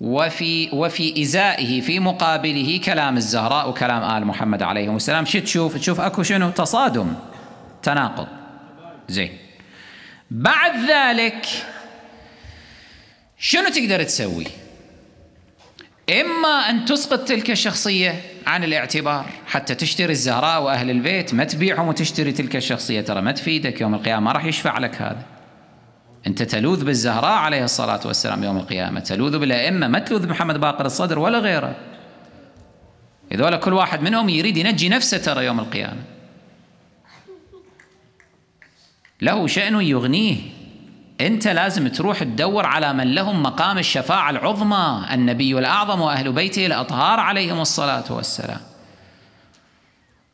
A: وفي وفي ازائه في مقابله كلام الزهراء وكلام ال محمد عليهم السلام شو تشوف؟ تشوف اكو شنو؟ تصادم تناقض زين بعد ذلك شنو تقدر تسوي؟ إما أن تسقط تلك الشخصية عن الاعتبار حتى تشتري الزهراء وأهل البيت ما تبيعهم وتشتري تلك الشخصية ترى ما تفيدك يوم القيامة ما راح يشفع لك هذا أنت تلوذ بالزهراء عليه الصلاة والسلام يوم القيامة تلوذ بالأئمة ما تلوذ بمحمد باقر الصدر ولا غيره هذول كل واحد منهم يريد ينجي نفسه ترى يوم القيامة له شأن يغنيه أنت لازم تروح تدور على من لهم مقام الشفاعة العظمى النبي الأعظم وأهل بيته الأطهار عليهم الصلاة والسلام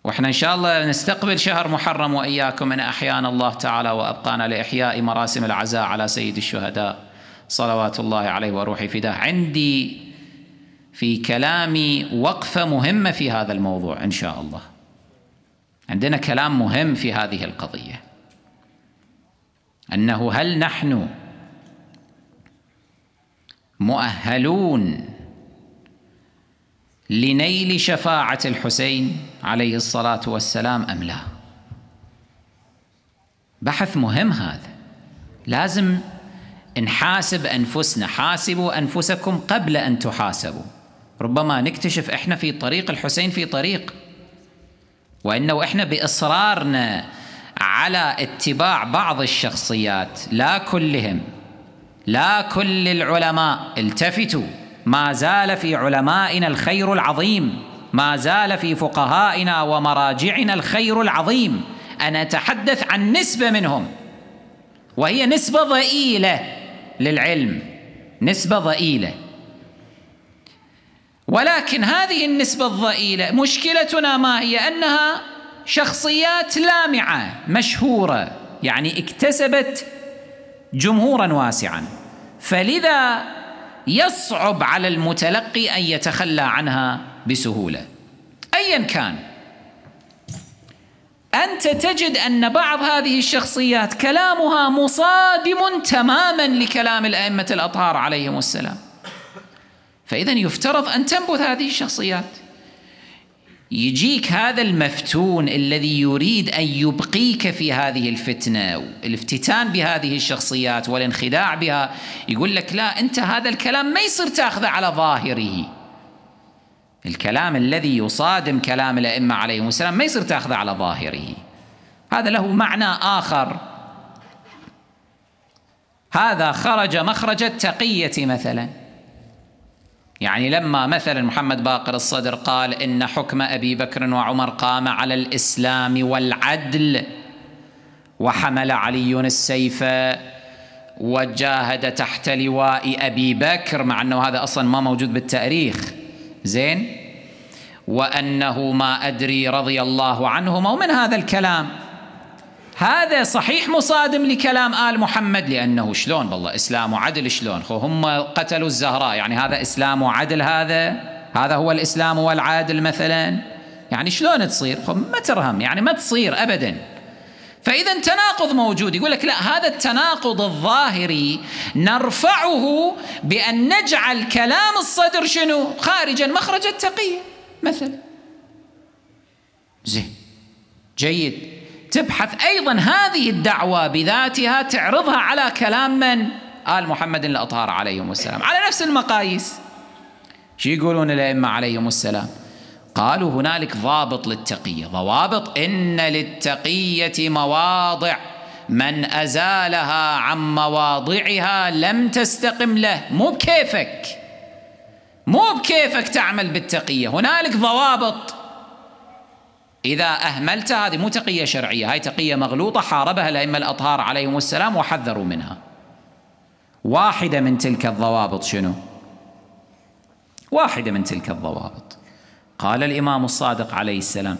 A: واحنا ان شاء الله نستقبل شهر محرم واياكم من احيانا الله تعالى وابقانا لاحياء مراسم العزاء على سيد الشهداء صلوات الله عليه وروحي فداه عندي في كلامي وقفه مهمه في هذا الموضوع ان شاء الله عندنا كلام مهم في هذه القضيه انه هل نحن مؤهلون لنيل شفاعه الحسين عليه الصلاه والسلام ام لا بحث مهم هذا لازم نحاسب انفسنا حاسبوا انفسكم قبل ان تحاسبوا ربما نكتشف احنا في طريق الحسين في طريق وانه احنا باصرارنا على اتباع بعض الشخصيات لا كلهم لا كل العلماء التفتوا ما زال في علمائنا الخير العظيم ما زال في فقهائنا ومراجعنا الخير العظيم انا اتحدث عن نسبه منهم وهي نسبه ضئيله للعلم نسبه ضئيله ولكن هذه النسبه الضئيله مشكلتنا ما هي انها شخصيات لامعه مشهوره يعني اكتسبت جمهورا واسعا فلذا يصعب على المتلقي ان يتخلى عنها بسهولة أيا كان أنت تجد أن بعض هذه الشخصيات كلامها مصادم تماما لكلام الأئمة الأطهار عليهم السلام فإذا يفترض أن تنبذ هذه الشخصيات يجيك هذا المفتون الذي يريد ان يبقيك في هذه الفتنه الافتتان بهذه الشخصيات والانخداع بها يقول لك لا انت هذا الكلام ما يصير تاخذه على ظاهره الكلام الذي يصادم كلام الأئمة عليهم السلام ما يصير تأخذه على ظاهره هذا له معنى آخر هذا خرج مخرج التقية مثلا يعني لما مثلا محمد باقر الصدر قال إن حكم أبي بكر وعمر قام على الإسلام والعدل وحمل علي السيف وجاهد تحت لواء أبي بكر مع أنه هذا أصلا ما موجود بالتاريخ زين وأنه ما أدري رضي الله عنهما ومن هذا الكلام هذا صحيح مصادم لكلام آل محمد لأنه شلون بالله إسلام وعدل شلون هم قتلوا الزهراء يعني هذا إسلام وعدل هذا هذا هو الإسلام والعادل مثلا يعني شلون تصير ما ترهم يعني ما تصير أبداً فإذا تناقض موجود يقول لك لا هذا التناقض الظاهري نرفعه بأن نجعل كلام الصدر شنو خارجا مخرج التقية مثلا زين جيد تبحث أيضا هذه الدعوة بذاتها تعرضها على كلام من آل محمد الأطهار عليهم السلام على نفس المقاييس شو يقولون الأئمة عليهم السلام قالوا هنالك ضابط للتقية ضوابط إن للتقية مواضع من أزالها عن مواضعها لم تستقم له مو بكيفك مو بكيفك تعمل بالتقية هنالك ضوابط إذا أهملت هذه مو تقية شرعية هاي تقية مغلوطة حاربها الأئمة الأطهار عليهم السلام وحذروا منها واحدة من تلك الضوابط شنو؟ واحدة من تلك الضوابط قال الإمام الصادق عليه السلام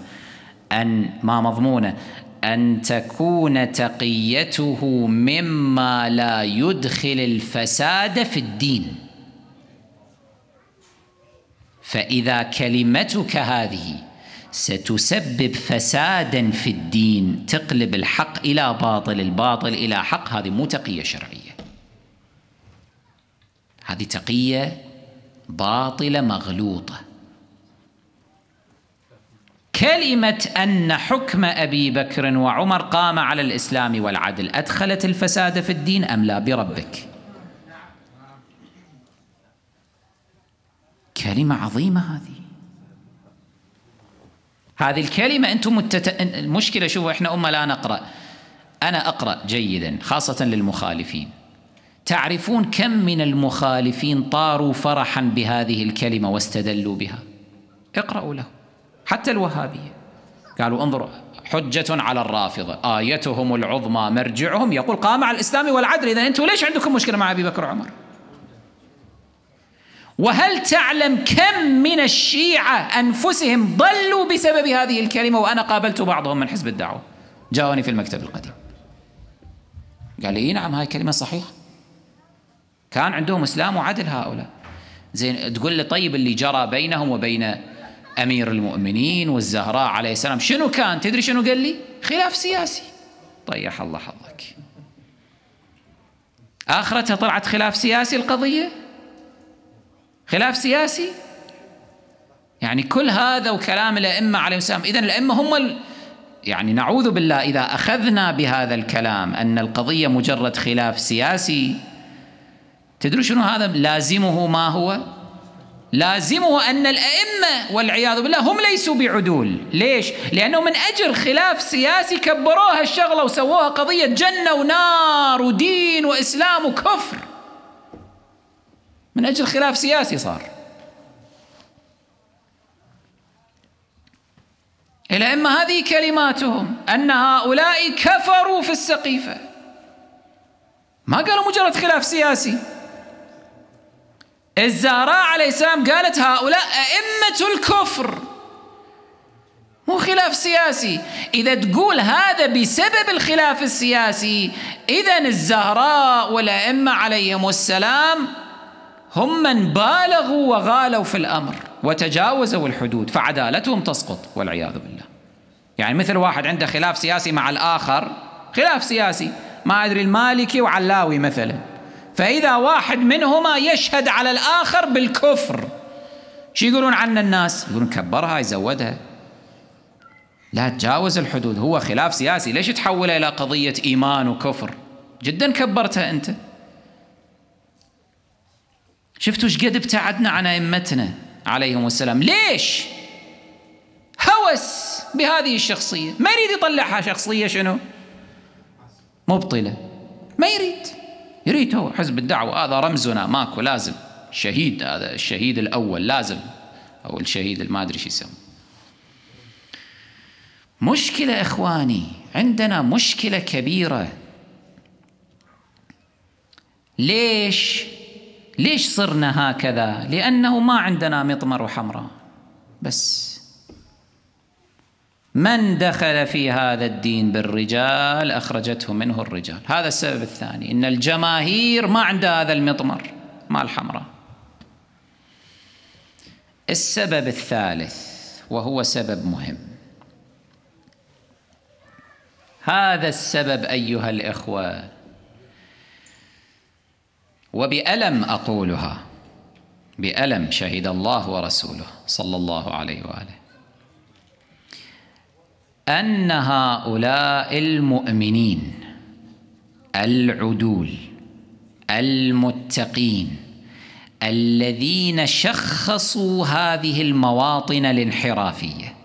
A: أن ما مضمونه أن تكون تقيته مما لا يدخل الفساد في الدين فإذا كلمتك هذه ستسبب فسادا في الدين تقلب الحق إلى باطل الباطل إلى حق هذه مو تقية شرعية هذه تقية باطلة مغلوطة كلمة أن حكم أبي بكر وعمر قام على الإسلام والعدل أدخلت الفساد في الدين أم لا بربك كلمة عظيمة هذه هذه الكلمة أنتم متت... المشكلة شوفوا إحنا أمة لا نقرأ أنا أقرأ جيدا خاصة للمخالفين تعرفون كم من المخالفين طاروا فرحا بهذه الكلمة واستدلوا بها اقرأوا لهم حتى الوهابية قالوا انظر حجة على الرافضة آيتهم العظمى مرجعهم يقول قام على الإسلام والعدل إذا أنتم ليش عندكم مشكلة مع أبي بكر وعمر وهل تعلم كم من الشيعة أنفسهم ضلوا بسبب هذه الكلمة وأنا قابلت بعضهم من حزب الدعوة جاوني في المكتب القديم قال لي نعم هاي كلمة صحيحة كان عندهم إسلام وعدل هؤلاء زين تقول لي طيب اللي جرى بينهم وبين أمير المؤمنين والزهراء عليه السلام شنو كان تدري شنو قال لي خلاف سياسي طيح الله حظك آخرتها طلعت خلاف سياسي القضية خلاف سياسي يعني كل هذا وكلام الأئمة عليهم السلام إذا الأئمة هم ال... يعني نعوذ بالله إذا أخذنا بهذا الكلام أن القضية مجرد خلاف سياسي تدري شنو هذا لازمه ما هو لازمه أن الأئمة والعياذ بالله هم ليسوا بعدول ليش؟ لأنه من أجل خلاف سياسي كبروها الشغلة وسووها قضية جنة ونار ودين وإسلام وكفر من أجل خلاف سياسي صار الأئمة هذه كلماتهم أن هؤلاء كفروا في السقيفة ما قالوا مجرد خلاف سياسي الزهراء عليه السلام قالت هؤلاء أئمة الكفر مو خلاف سياسي إذا تقول هذا بسبب الخلاف السياسي إذا الزهراء والأئمة عليهم السلام هم من بالغوا وغالوا في الأمر وتجاوزوا الحدود فعدالتهم تسقط والعياذ بالله يعني مثل واحد عنده خلاف سياسي مع الآخر خلاف سياسي ما أدري المالكي وعلاوي مثلاً فإذا واحد منهما يشهد على الآخر بالكفر شو يقولون عن الناس يقولون كبرها يزودها لا تجاوز الحدود هو خلاف سياسي ليش تحوله إلى قضية إيمان وكفر جدا كبرتها أنت شفتوا ايش قد ابتعدنا عن ائمتنا عليهم السلام ليش هوس بهذه الشخصيه ما يريد يطلعها شخصيه شنو مبطله ما يريد يا ريت هو حزب الدعوة هذا رمزنا ماكو لازم شهيد هذا الشهيد الأول لازم أو الشهيد ما أدري شو يسمى مشكلة إخواني عندنا مشكلة كبيرة ليش ليش صرنا هكذا لأنه ما عندنا مطمر وحمراء بس من دخل في هذا الدين بالرجال اخرجته منه الرجال هذا السبب الثاني ان الجماهير ما عندها هذا المطمر مال حمراء السبب الثالث وهو سبب مهم هذا السبب ايها الاخوه وبالم اقولها بالم شهد الله ورسوله صلى الله عليه واله أن هؤلاء المؤمنين العدول المتقين الذين شخصوا هذه المواطن الانحرافيه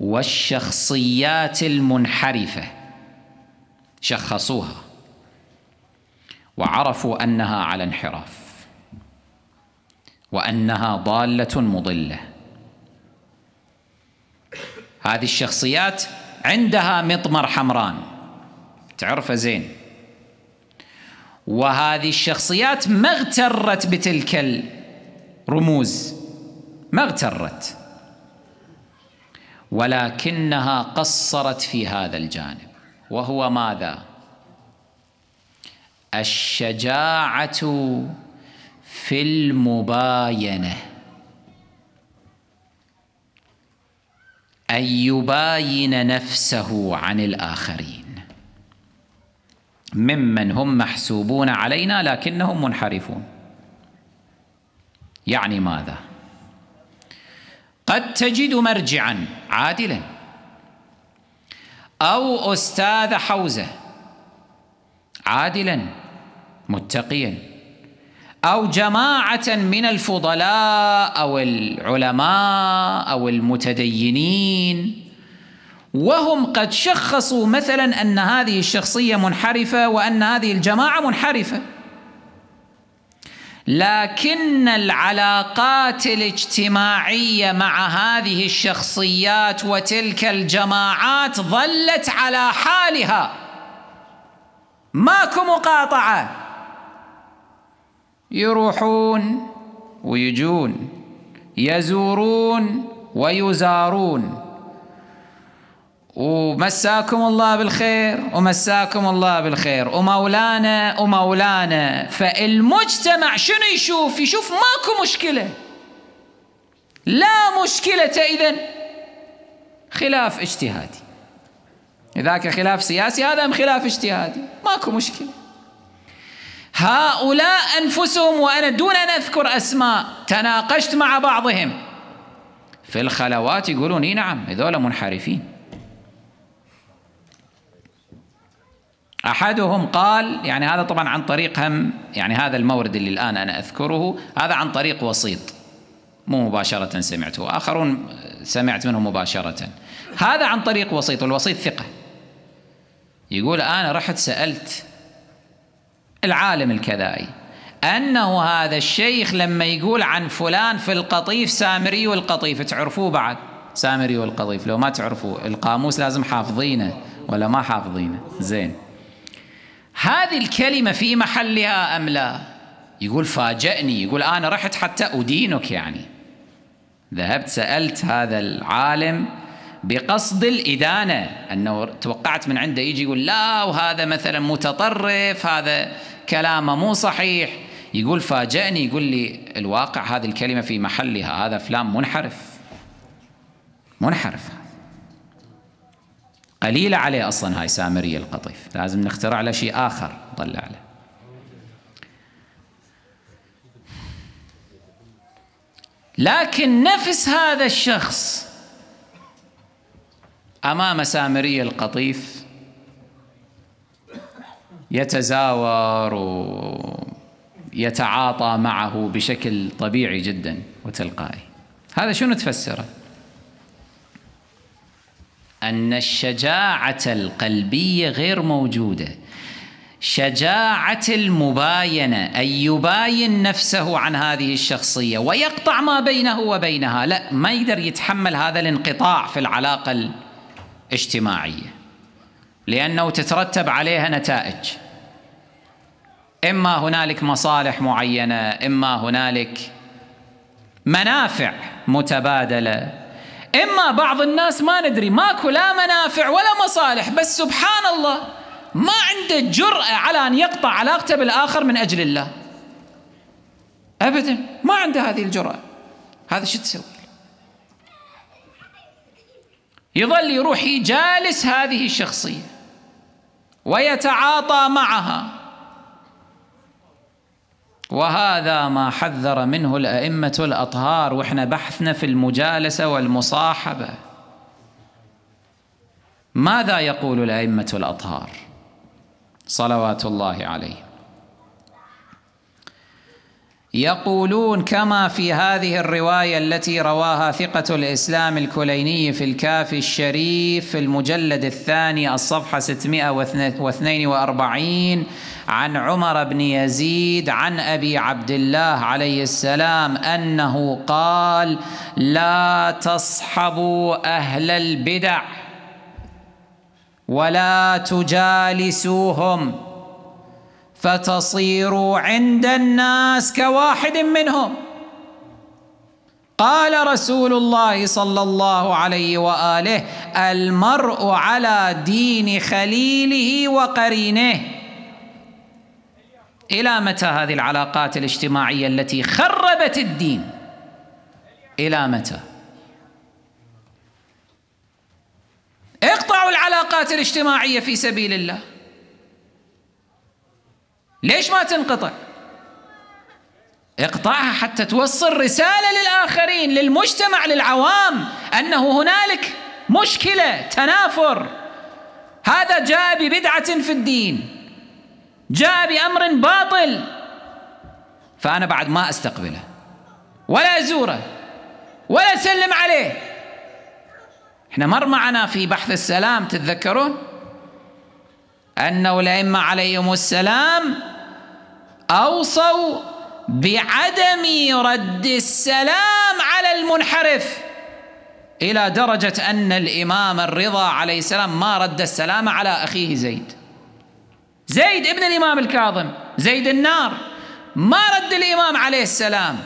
A: والشخصيات المنحرفه شخصوها وعرفوا انها على انحراف وانها ضاله مضله هذه الشخصيات عندها مطمر حمران تعرفه زين وهذه الشخصيات ما اغترت بتلك الرموز ما اغترت ولكنها قصرت في هذا الجانب وهو ماذا الشجاعه في المباينه أن يباين نفسه عن الآخرين ممن هم محسوبون علينا لكنهم منحرفون يعني ماذا؟ قد تجد مرجعا عادلا أو أستاذ حوزة عادلا متقيا أو جماعة من الفضلاء أو العلماء أو المتدينين وهم قد شخصوا مثلا أن هذه الشخصية منحرفة وأن هذه الجماعة منحرفة لكن العلاقات الاجتماعية مع هذه الشخصيات وتلك الجماعات ظلت على حالها ماكو مقاطعة يروحون ويجون يزورون ويزارون ومساكم الله بالخير ومساكم الله بالخير ومولانا ومولانا فالمجتمع شنو يشوف يشوف ماكو مشكلة لا مشكلة إذا خلاف اجتهادي إذاك خلاف سياسي هذا خلاف اجتهادي ماكو مشكلة هؤلاء أنفسهم وأنا دون أن أذكر أسماء تناقشت مع بعضهم في الخلوات يقولون إيه نعم هذول منحرفين احدهم قال يعني هذا طبعا عن طريق هم يعني هذا المورد اللي الان انا اذكره هذا عن طريق وسيط مو مباشره سمعته اخرون سمعت منه مباشره هذا عن طريق وسيط والوسيط ثقه يقول انا رحت سالت العالم الكذائي أنه هذا الشيخ لما يقول عن فلان في القطيف سامري والقطيف تعرفوه بعد سامري والقطيف لو ما تعرفوه القاموس لازم حافظينه ولا ما حافظينه زين هذه الكلمة في محلها أم لا يقول فاجأني يقول أنا رحت حتى أدينك يعني ذهبت سألت هذا العالم بقصد الإدانة أنه توقعت من عنده يجي يقول لا وهذا مثلا متطرف هذا كلامه مو صحيح يقول فاجأني يقول لي الواقع هذه الكلمة في محلها هذا فلان منحرف منحرف قليلة عليه أصلا هاي سامرية القطيف لازم نخترع له شيء آخر طلع له لكن نفس هذا الشخص أمام سامري القطيف يتزاور ويتعاطى معه بشكل طبيعي جدا وتلقائي هذا شنو تفسره؟ أن الشجاعة القلبية غير موجودة شجاعة المباينة أن يباين نفسه عن هذه الشخصية ويقطع ما بينه وبينها لا ما يقدر يتحمل هذا الانقطاع في العلاقة اجتماعيه لانه تترتب عليها نتائج اما هنالك مصالح معينه اما هنالك منافع متبادله اما بعض الناس ما ندري ماكو لا منافع ولا مصالح بس سبحان الله ما عنده جرأة على أن يقطع علاقته بالآخر من أجل الله أبدا ما عنده هذه الجرأة هذا شو تسوي يظل يروح يجالس هذه الشخصية ويتعاطى معها وهذا ما حذر منه الأئمة الأطهار وإحنا بحثنا في المجالسة والمصاحبة ماذا يقول الأئمة الأطهار صلوات الله عليهم يقولون كما في هذه الرواية التي رواها ثقة الإسلام الكليني في الكافي الشريف في المجلد الثاني الصفحة 642 عن عمر بن يزيد عن أبي عبد الله عليه السلام أنه قال لا تصحبوا أهل البدع ولا تجالسوهم فتصيروا عند الناس كواحد منهم قال رسول الله صلى الله عليه واله المرء على دين خليله وقرينه الى متى هذه العلاقات الاجتماعيه التي خربت الدين الى متى اقطعوا العلاقات الاجتماعيه في سبيل الله ليش ما تنقطع اقطعها حتى توصل رسالة للآخرين للمجتمع للعوام أنه هنالك مشكلة تنافر هذا جاء ببدعة في الدين جاء بأمر باطل فأنا بعد ما أستقبله ولا أزوره ولا أسلم عليه احنا مر معنا في بحث السلام تتذكرون أنه الأئمة عليهم السلام أوصوا بعدم رد السلام على المنحرف إلى درجة أن الإمام الرضا عليه السلام ما رد السلام على أخيه زيد زيد ابن الإمام الكاظم زيد النار ما رد الإمام عليه السلام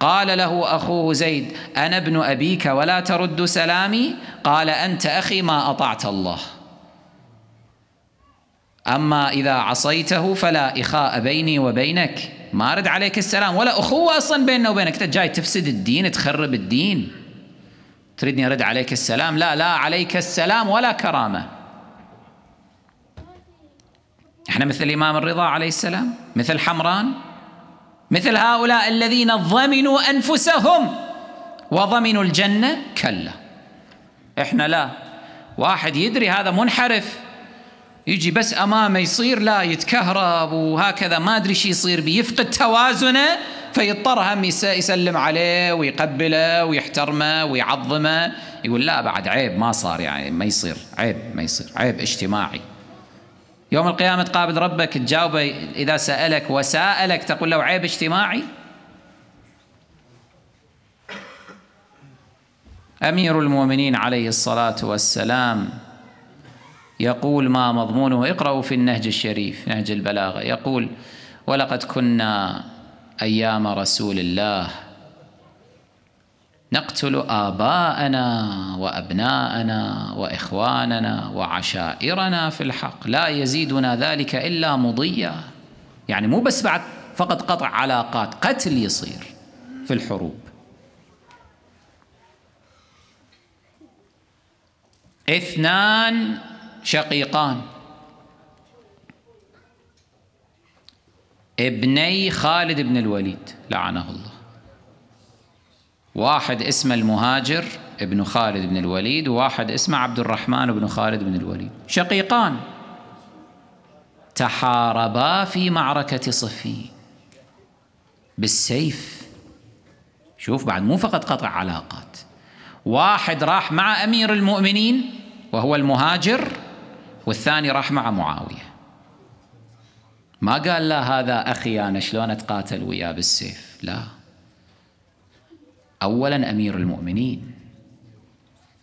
A: قال له أخوه زيد أنا ابن أبيك ولا ترد سلامي قال أنت أخي ما أطعت الله أما إذا عصيته فلا إخاء بيني وبينك ما أرد عليك السلام ولا أخوة أصلا بيننا وبينك أنت جاي تفسد الدين تخرب الدين تريدني أرد عليك السلام لا لا عليك السلام ولا كرامة احنا مثل الإمام الرضا عليه السلام مثل حمران مثل هؤلاء الذين ضمنوا أنفسهم وضمنوا الجنة كلا احنا لا واحد يدري هذا منحرف يجي بس امامه يصير لا يتكهرب وهكذا ما ادري ايش يصير بيه يفقد توازنه فيضطر هم يسلم عليه ويقبله ويحترمه ويعظمه يقول لا بعد عيب ما صار يعني ما يصير عيب ما يصير عيب اجتماعي يوم القيامة تقابل ربك تجاوبه إذا سألك وسألك تقول له عيب اجتماعي أمير المؤمنين عليه الصلاة والسلام يقول ما مضمونه اقرأوا في النهج الشريف نهج البلاغة يقول ولقد كنا أيام رسول الله نقتل آباءنا وأبناءنا وإخواننا وعشائرنا في الحق لا يزيدنا ذلك إلا مضيا يعني مو بس بعد فقط قطع علاقات قتل يصير في الحروب اثنان شقيقان ابني خالد بن الوليد لعنه الله واحد اسمه المهاجر ابن خالد بن الوليد وواحد اسمه عبد الرحمن بن خالد بن الوليد شقيقان تحاربا في معركة صفين بالسيف شوف بعد مو فقط قطع علاقات واحد راح مع أمير المؤمنين وهو المهاجر والثاني راح مع معاوية ما قال لا هذا أخي أنا شلون أتقاتل وياه بالسيف لا أولا أمير المؤمنين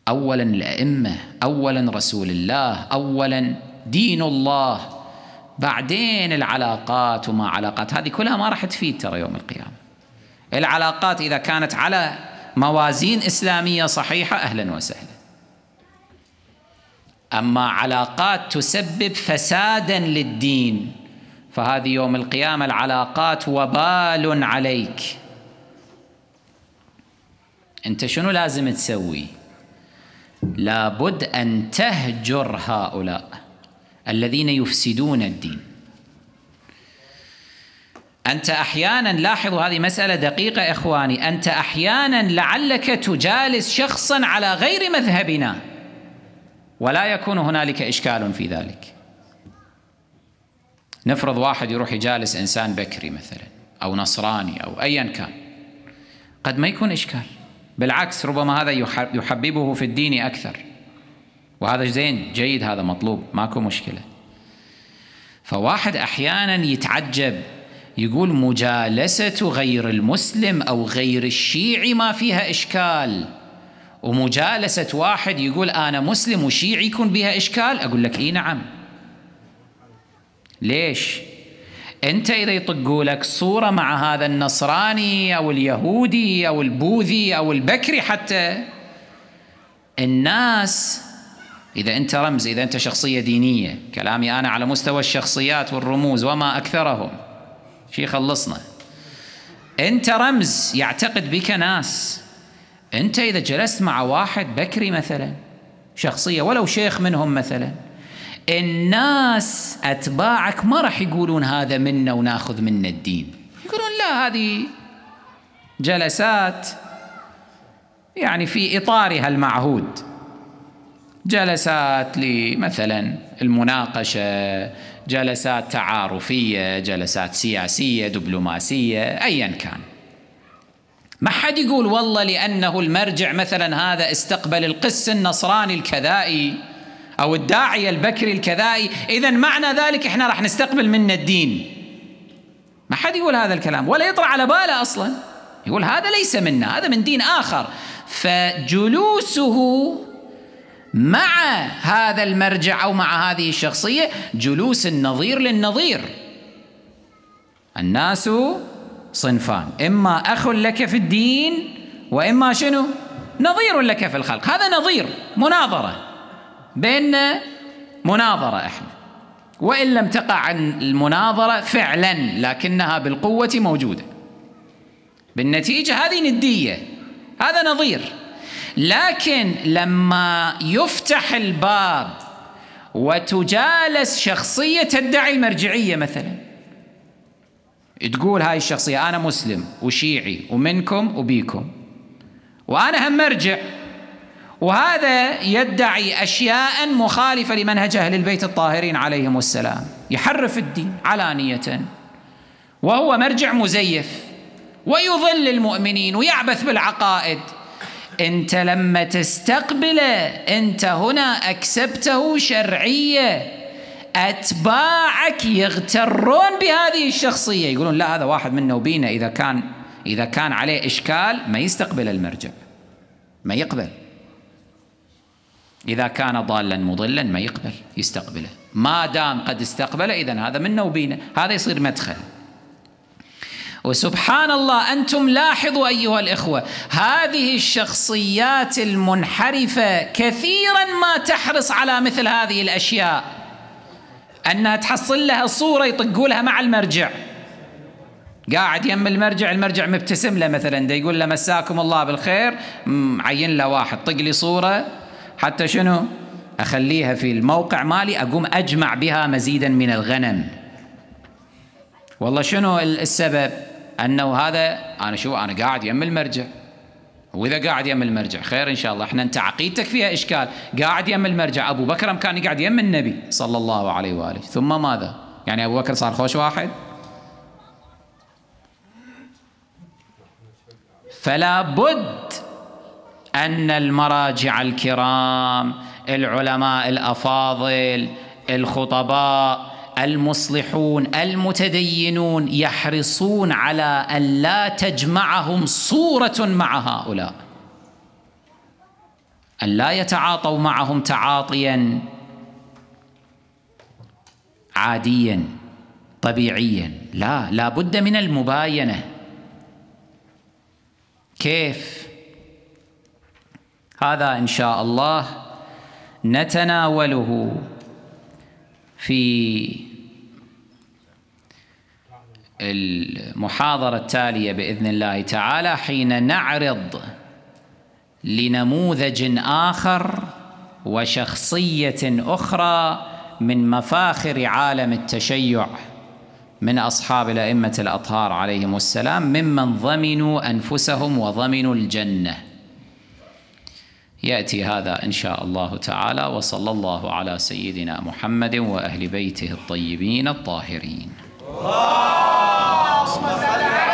A: أولا الأئمة أولا رسول الله أولا دين الله بعدين العلاقات وما علاقات هذه كلها ما راح تفيد ترى يوم القيامة العلاقات إذا كانت على موازين إسلامية صحيحة أهلا وسهلا أما علاقات تسبب فسادا للدين فهذه يوم القيامة العلاقات وبال عليك أنت شنو لازم تسوي لابد أن تهجر هؤلاء الذين يفسدون الدين أنت أحيانا لاحظوا هذه مسألة دقيقة إخواني أنت أحيانا لعلك تجالس شخصا على غير مذهبنا ولا يكون هنالك إشكال في ذلك نفرض واحد يروح يجالس إنسان بكري مثلا أو نصراني أو أيا كان قد ما يكون إشكال بالعكس ربما هذا يحببه في الدين أكثر وهذا زين جيد هذا مطلوب ماكو مشكلة فواحد أحيانا يتعجب يقول مجالسة غير المسلم أو غير الشيعي ما فيها إشكال ومجالسة واحد يقول أنا مسلم وشيعي يكون بها إشكال أقول لك إي نعم ليش أنت إذا يطقوا لك صورة مع هذا النصراني أو اليهودي أو البوذي أو البكري حتى الناس إذا أنت رمز إذا أنت شخصية دينية كلامي أنا على مستوى الشخصيات والرموز وما أكثرهم شي خلصنا أنت رمز يعتقد بك ناس أنت إذا جلست مع واحد بكري مثلا شخصية ولو شيخ منهم مثلا الناس أتباعك ما راح يقولون هذا منا وناخذ منه الدين يقولون لا هذه جلسات يعني في إطارها المعهود جلسات لمثلا المناقشة جلسات تعارفية جلسات سياسية دبلوماسية أيا كان ما حد يقول والله لأنه المرجع مثلا هذا استقبل القس النصراني الكذائي أو الداعية البكري الكذائي إذا معنى ذلك إحنا راح نستقبل منه الدين ما حد يقول هذا الكلام ولا يطرأ على باله أصلا يقول هذا ليس منا هذا من دين آخر فجلوسه مع هذا المرجع أو مع هذه الشخصية جلوس النظير للنظير الناس صنفان إما أخ لك في الدين وإما شنو نظير لك في الخلق هذا نظير مناظرة بيننا مناظرة إحنا وإن لم تقع عن المناظرة فعلا لكنها بالقوة موجودة بالنتيجة هذه ندية هذا نظير لكن لما يفتح الباب وتجالس شخصية تدعي المرجعية مثلاً تقول هاي الشخصية أنا مسلم وشيعي ومنكم وبيكم وأنا هم مرجع وهذا يدعي أشياء مخالفة لمنهج أهل البيت الطاهرين عليهم السلام يحرف الدين علانية وهو مرجع مزيف ويضل المؤمنين ويعبث بالعقائد انت لما تستقبله انت هنا اكسبته شرعيه أتباعك يغترون بهذه الشخصية يقولون لا هذا واحد منا وبينا إذا كان إذا كان عليه إشكال ما يستقبل المرجع ما يقبل إذا كان ضالا مضلا ما يقبل يستقبله ما دام قد استقبله إذا هذا منا وبينا هذا يصير مدخل وسبحان الله أنتم لاحظوا أيها الإخوة هذه الشخصيات المنحرفة كثيرا ما تحرص على مثل هذه الأشياء انها تحصل لها صوره يطقوا لها مع المرجع قاعد يم المرجع المرجع مبتسم له مثلا ده يقول له مساكم الله بالخير عين له واحد طق لي صوره حتى شنو اخليها في الموقع مالي اقوم اجمع بها مزيدا من الغنم والله شنو السبب انه هذا انا شو انا قاعد يم المرجع واذا قاعد يم المرجع خير ان شاء الله احنا انت عقيدتك فيها اشكال قاعد يم المرجع ابو بكر كان يقعد يم النبي صلى الله عليه واله ثم ماذا يعني ابو بكر صار خوش واحد فلا بد ان المراجع الكرام العلماء الافاضل الخطباء المصلحون المتدينون يحرصون على ان لا تجمعهم صوره مع هؤلاء ان لا يتعاطوا معهم تعاطيا عاديا طبيعيا لا لا بد من المباينه كيف هذا ان شاء الله نتناوله في المحاضرة التالية بإذن الله تعالى حين نعرض لنموذج آخر وشخصية أخرى من مفاخر عالم التشيع من أصحاب الأئمة الأطهار عليهم السلام ممن ضمنوا أنفسهم وضمنوا الجنة ياتي هذا ان شاء الله تعالى وصلى الله على سيدنا محمد واهل بيته الطيبين الطاهرين اللهم صل على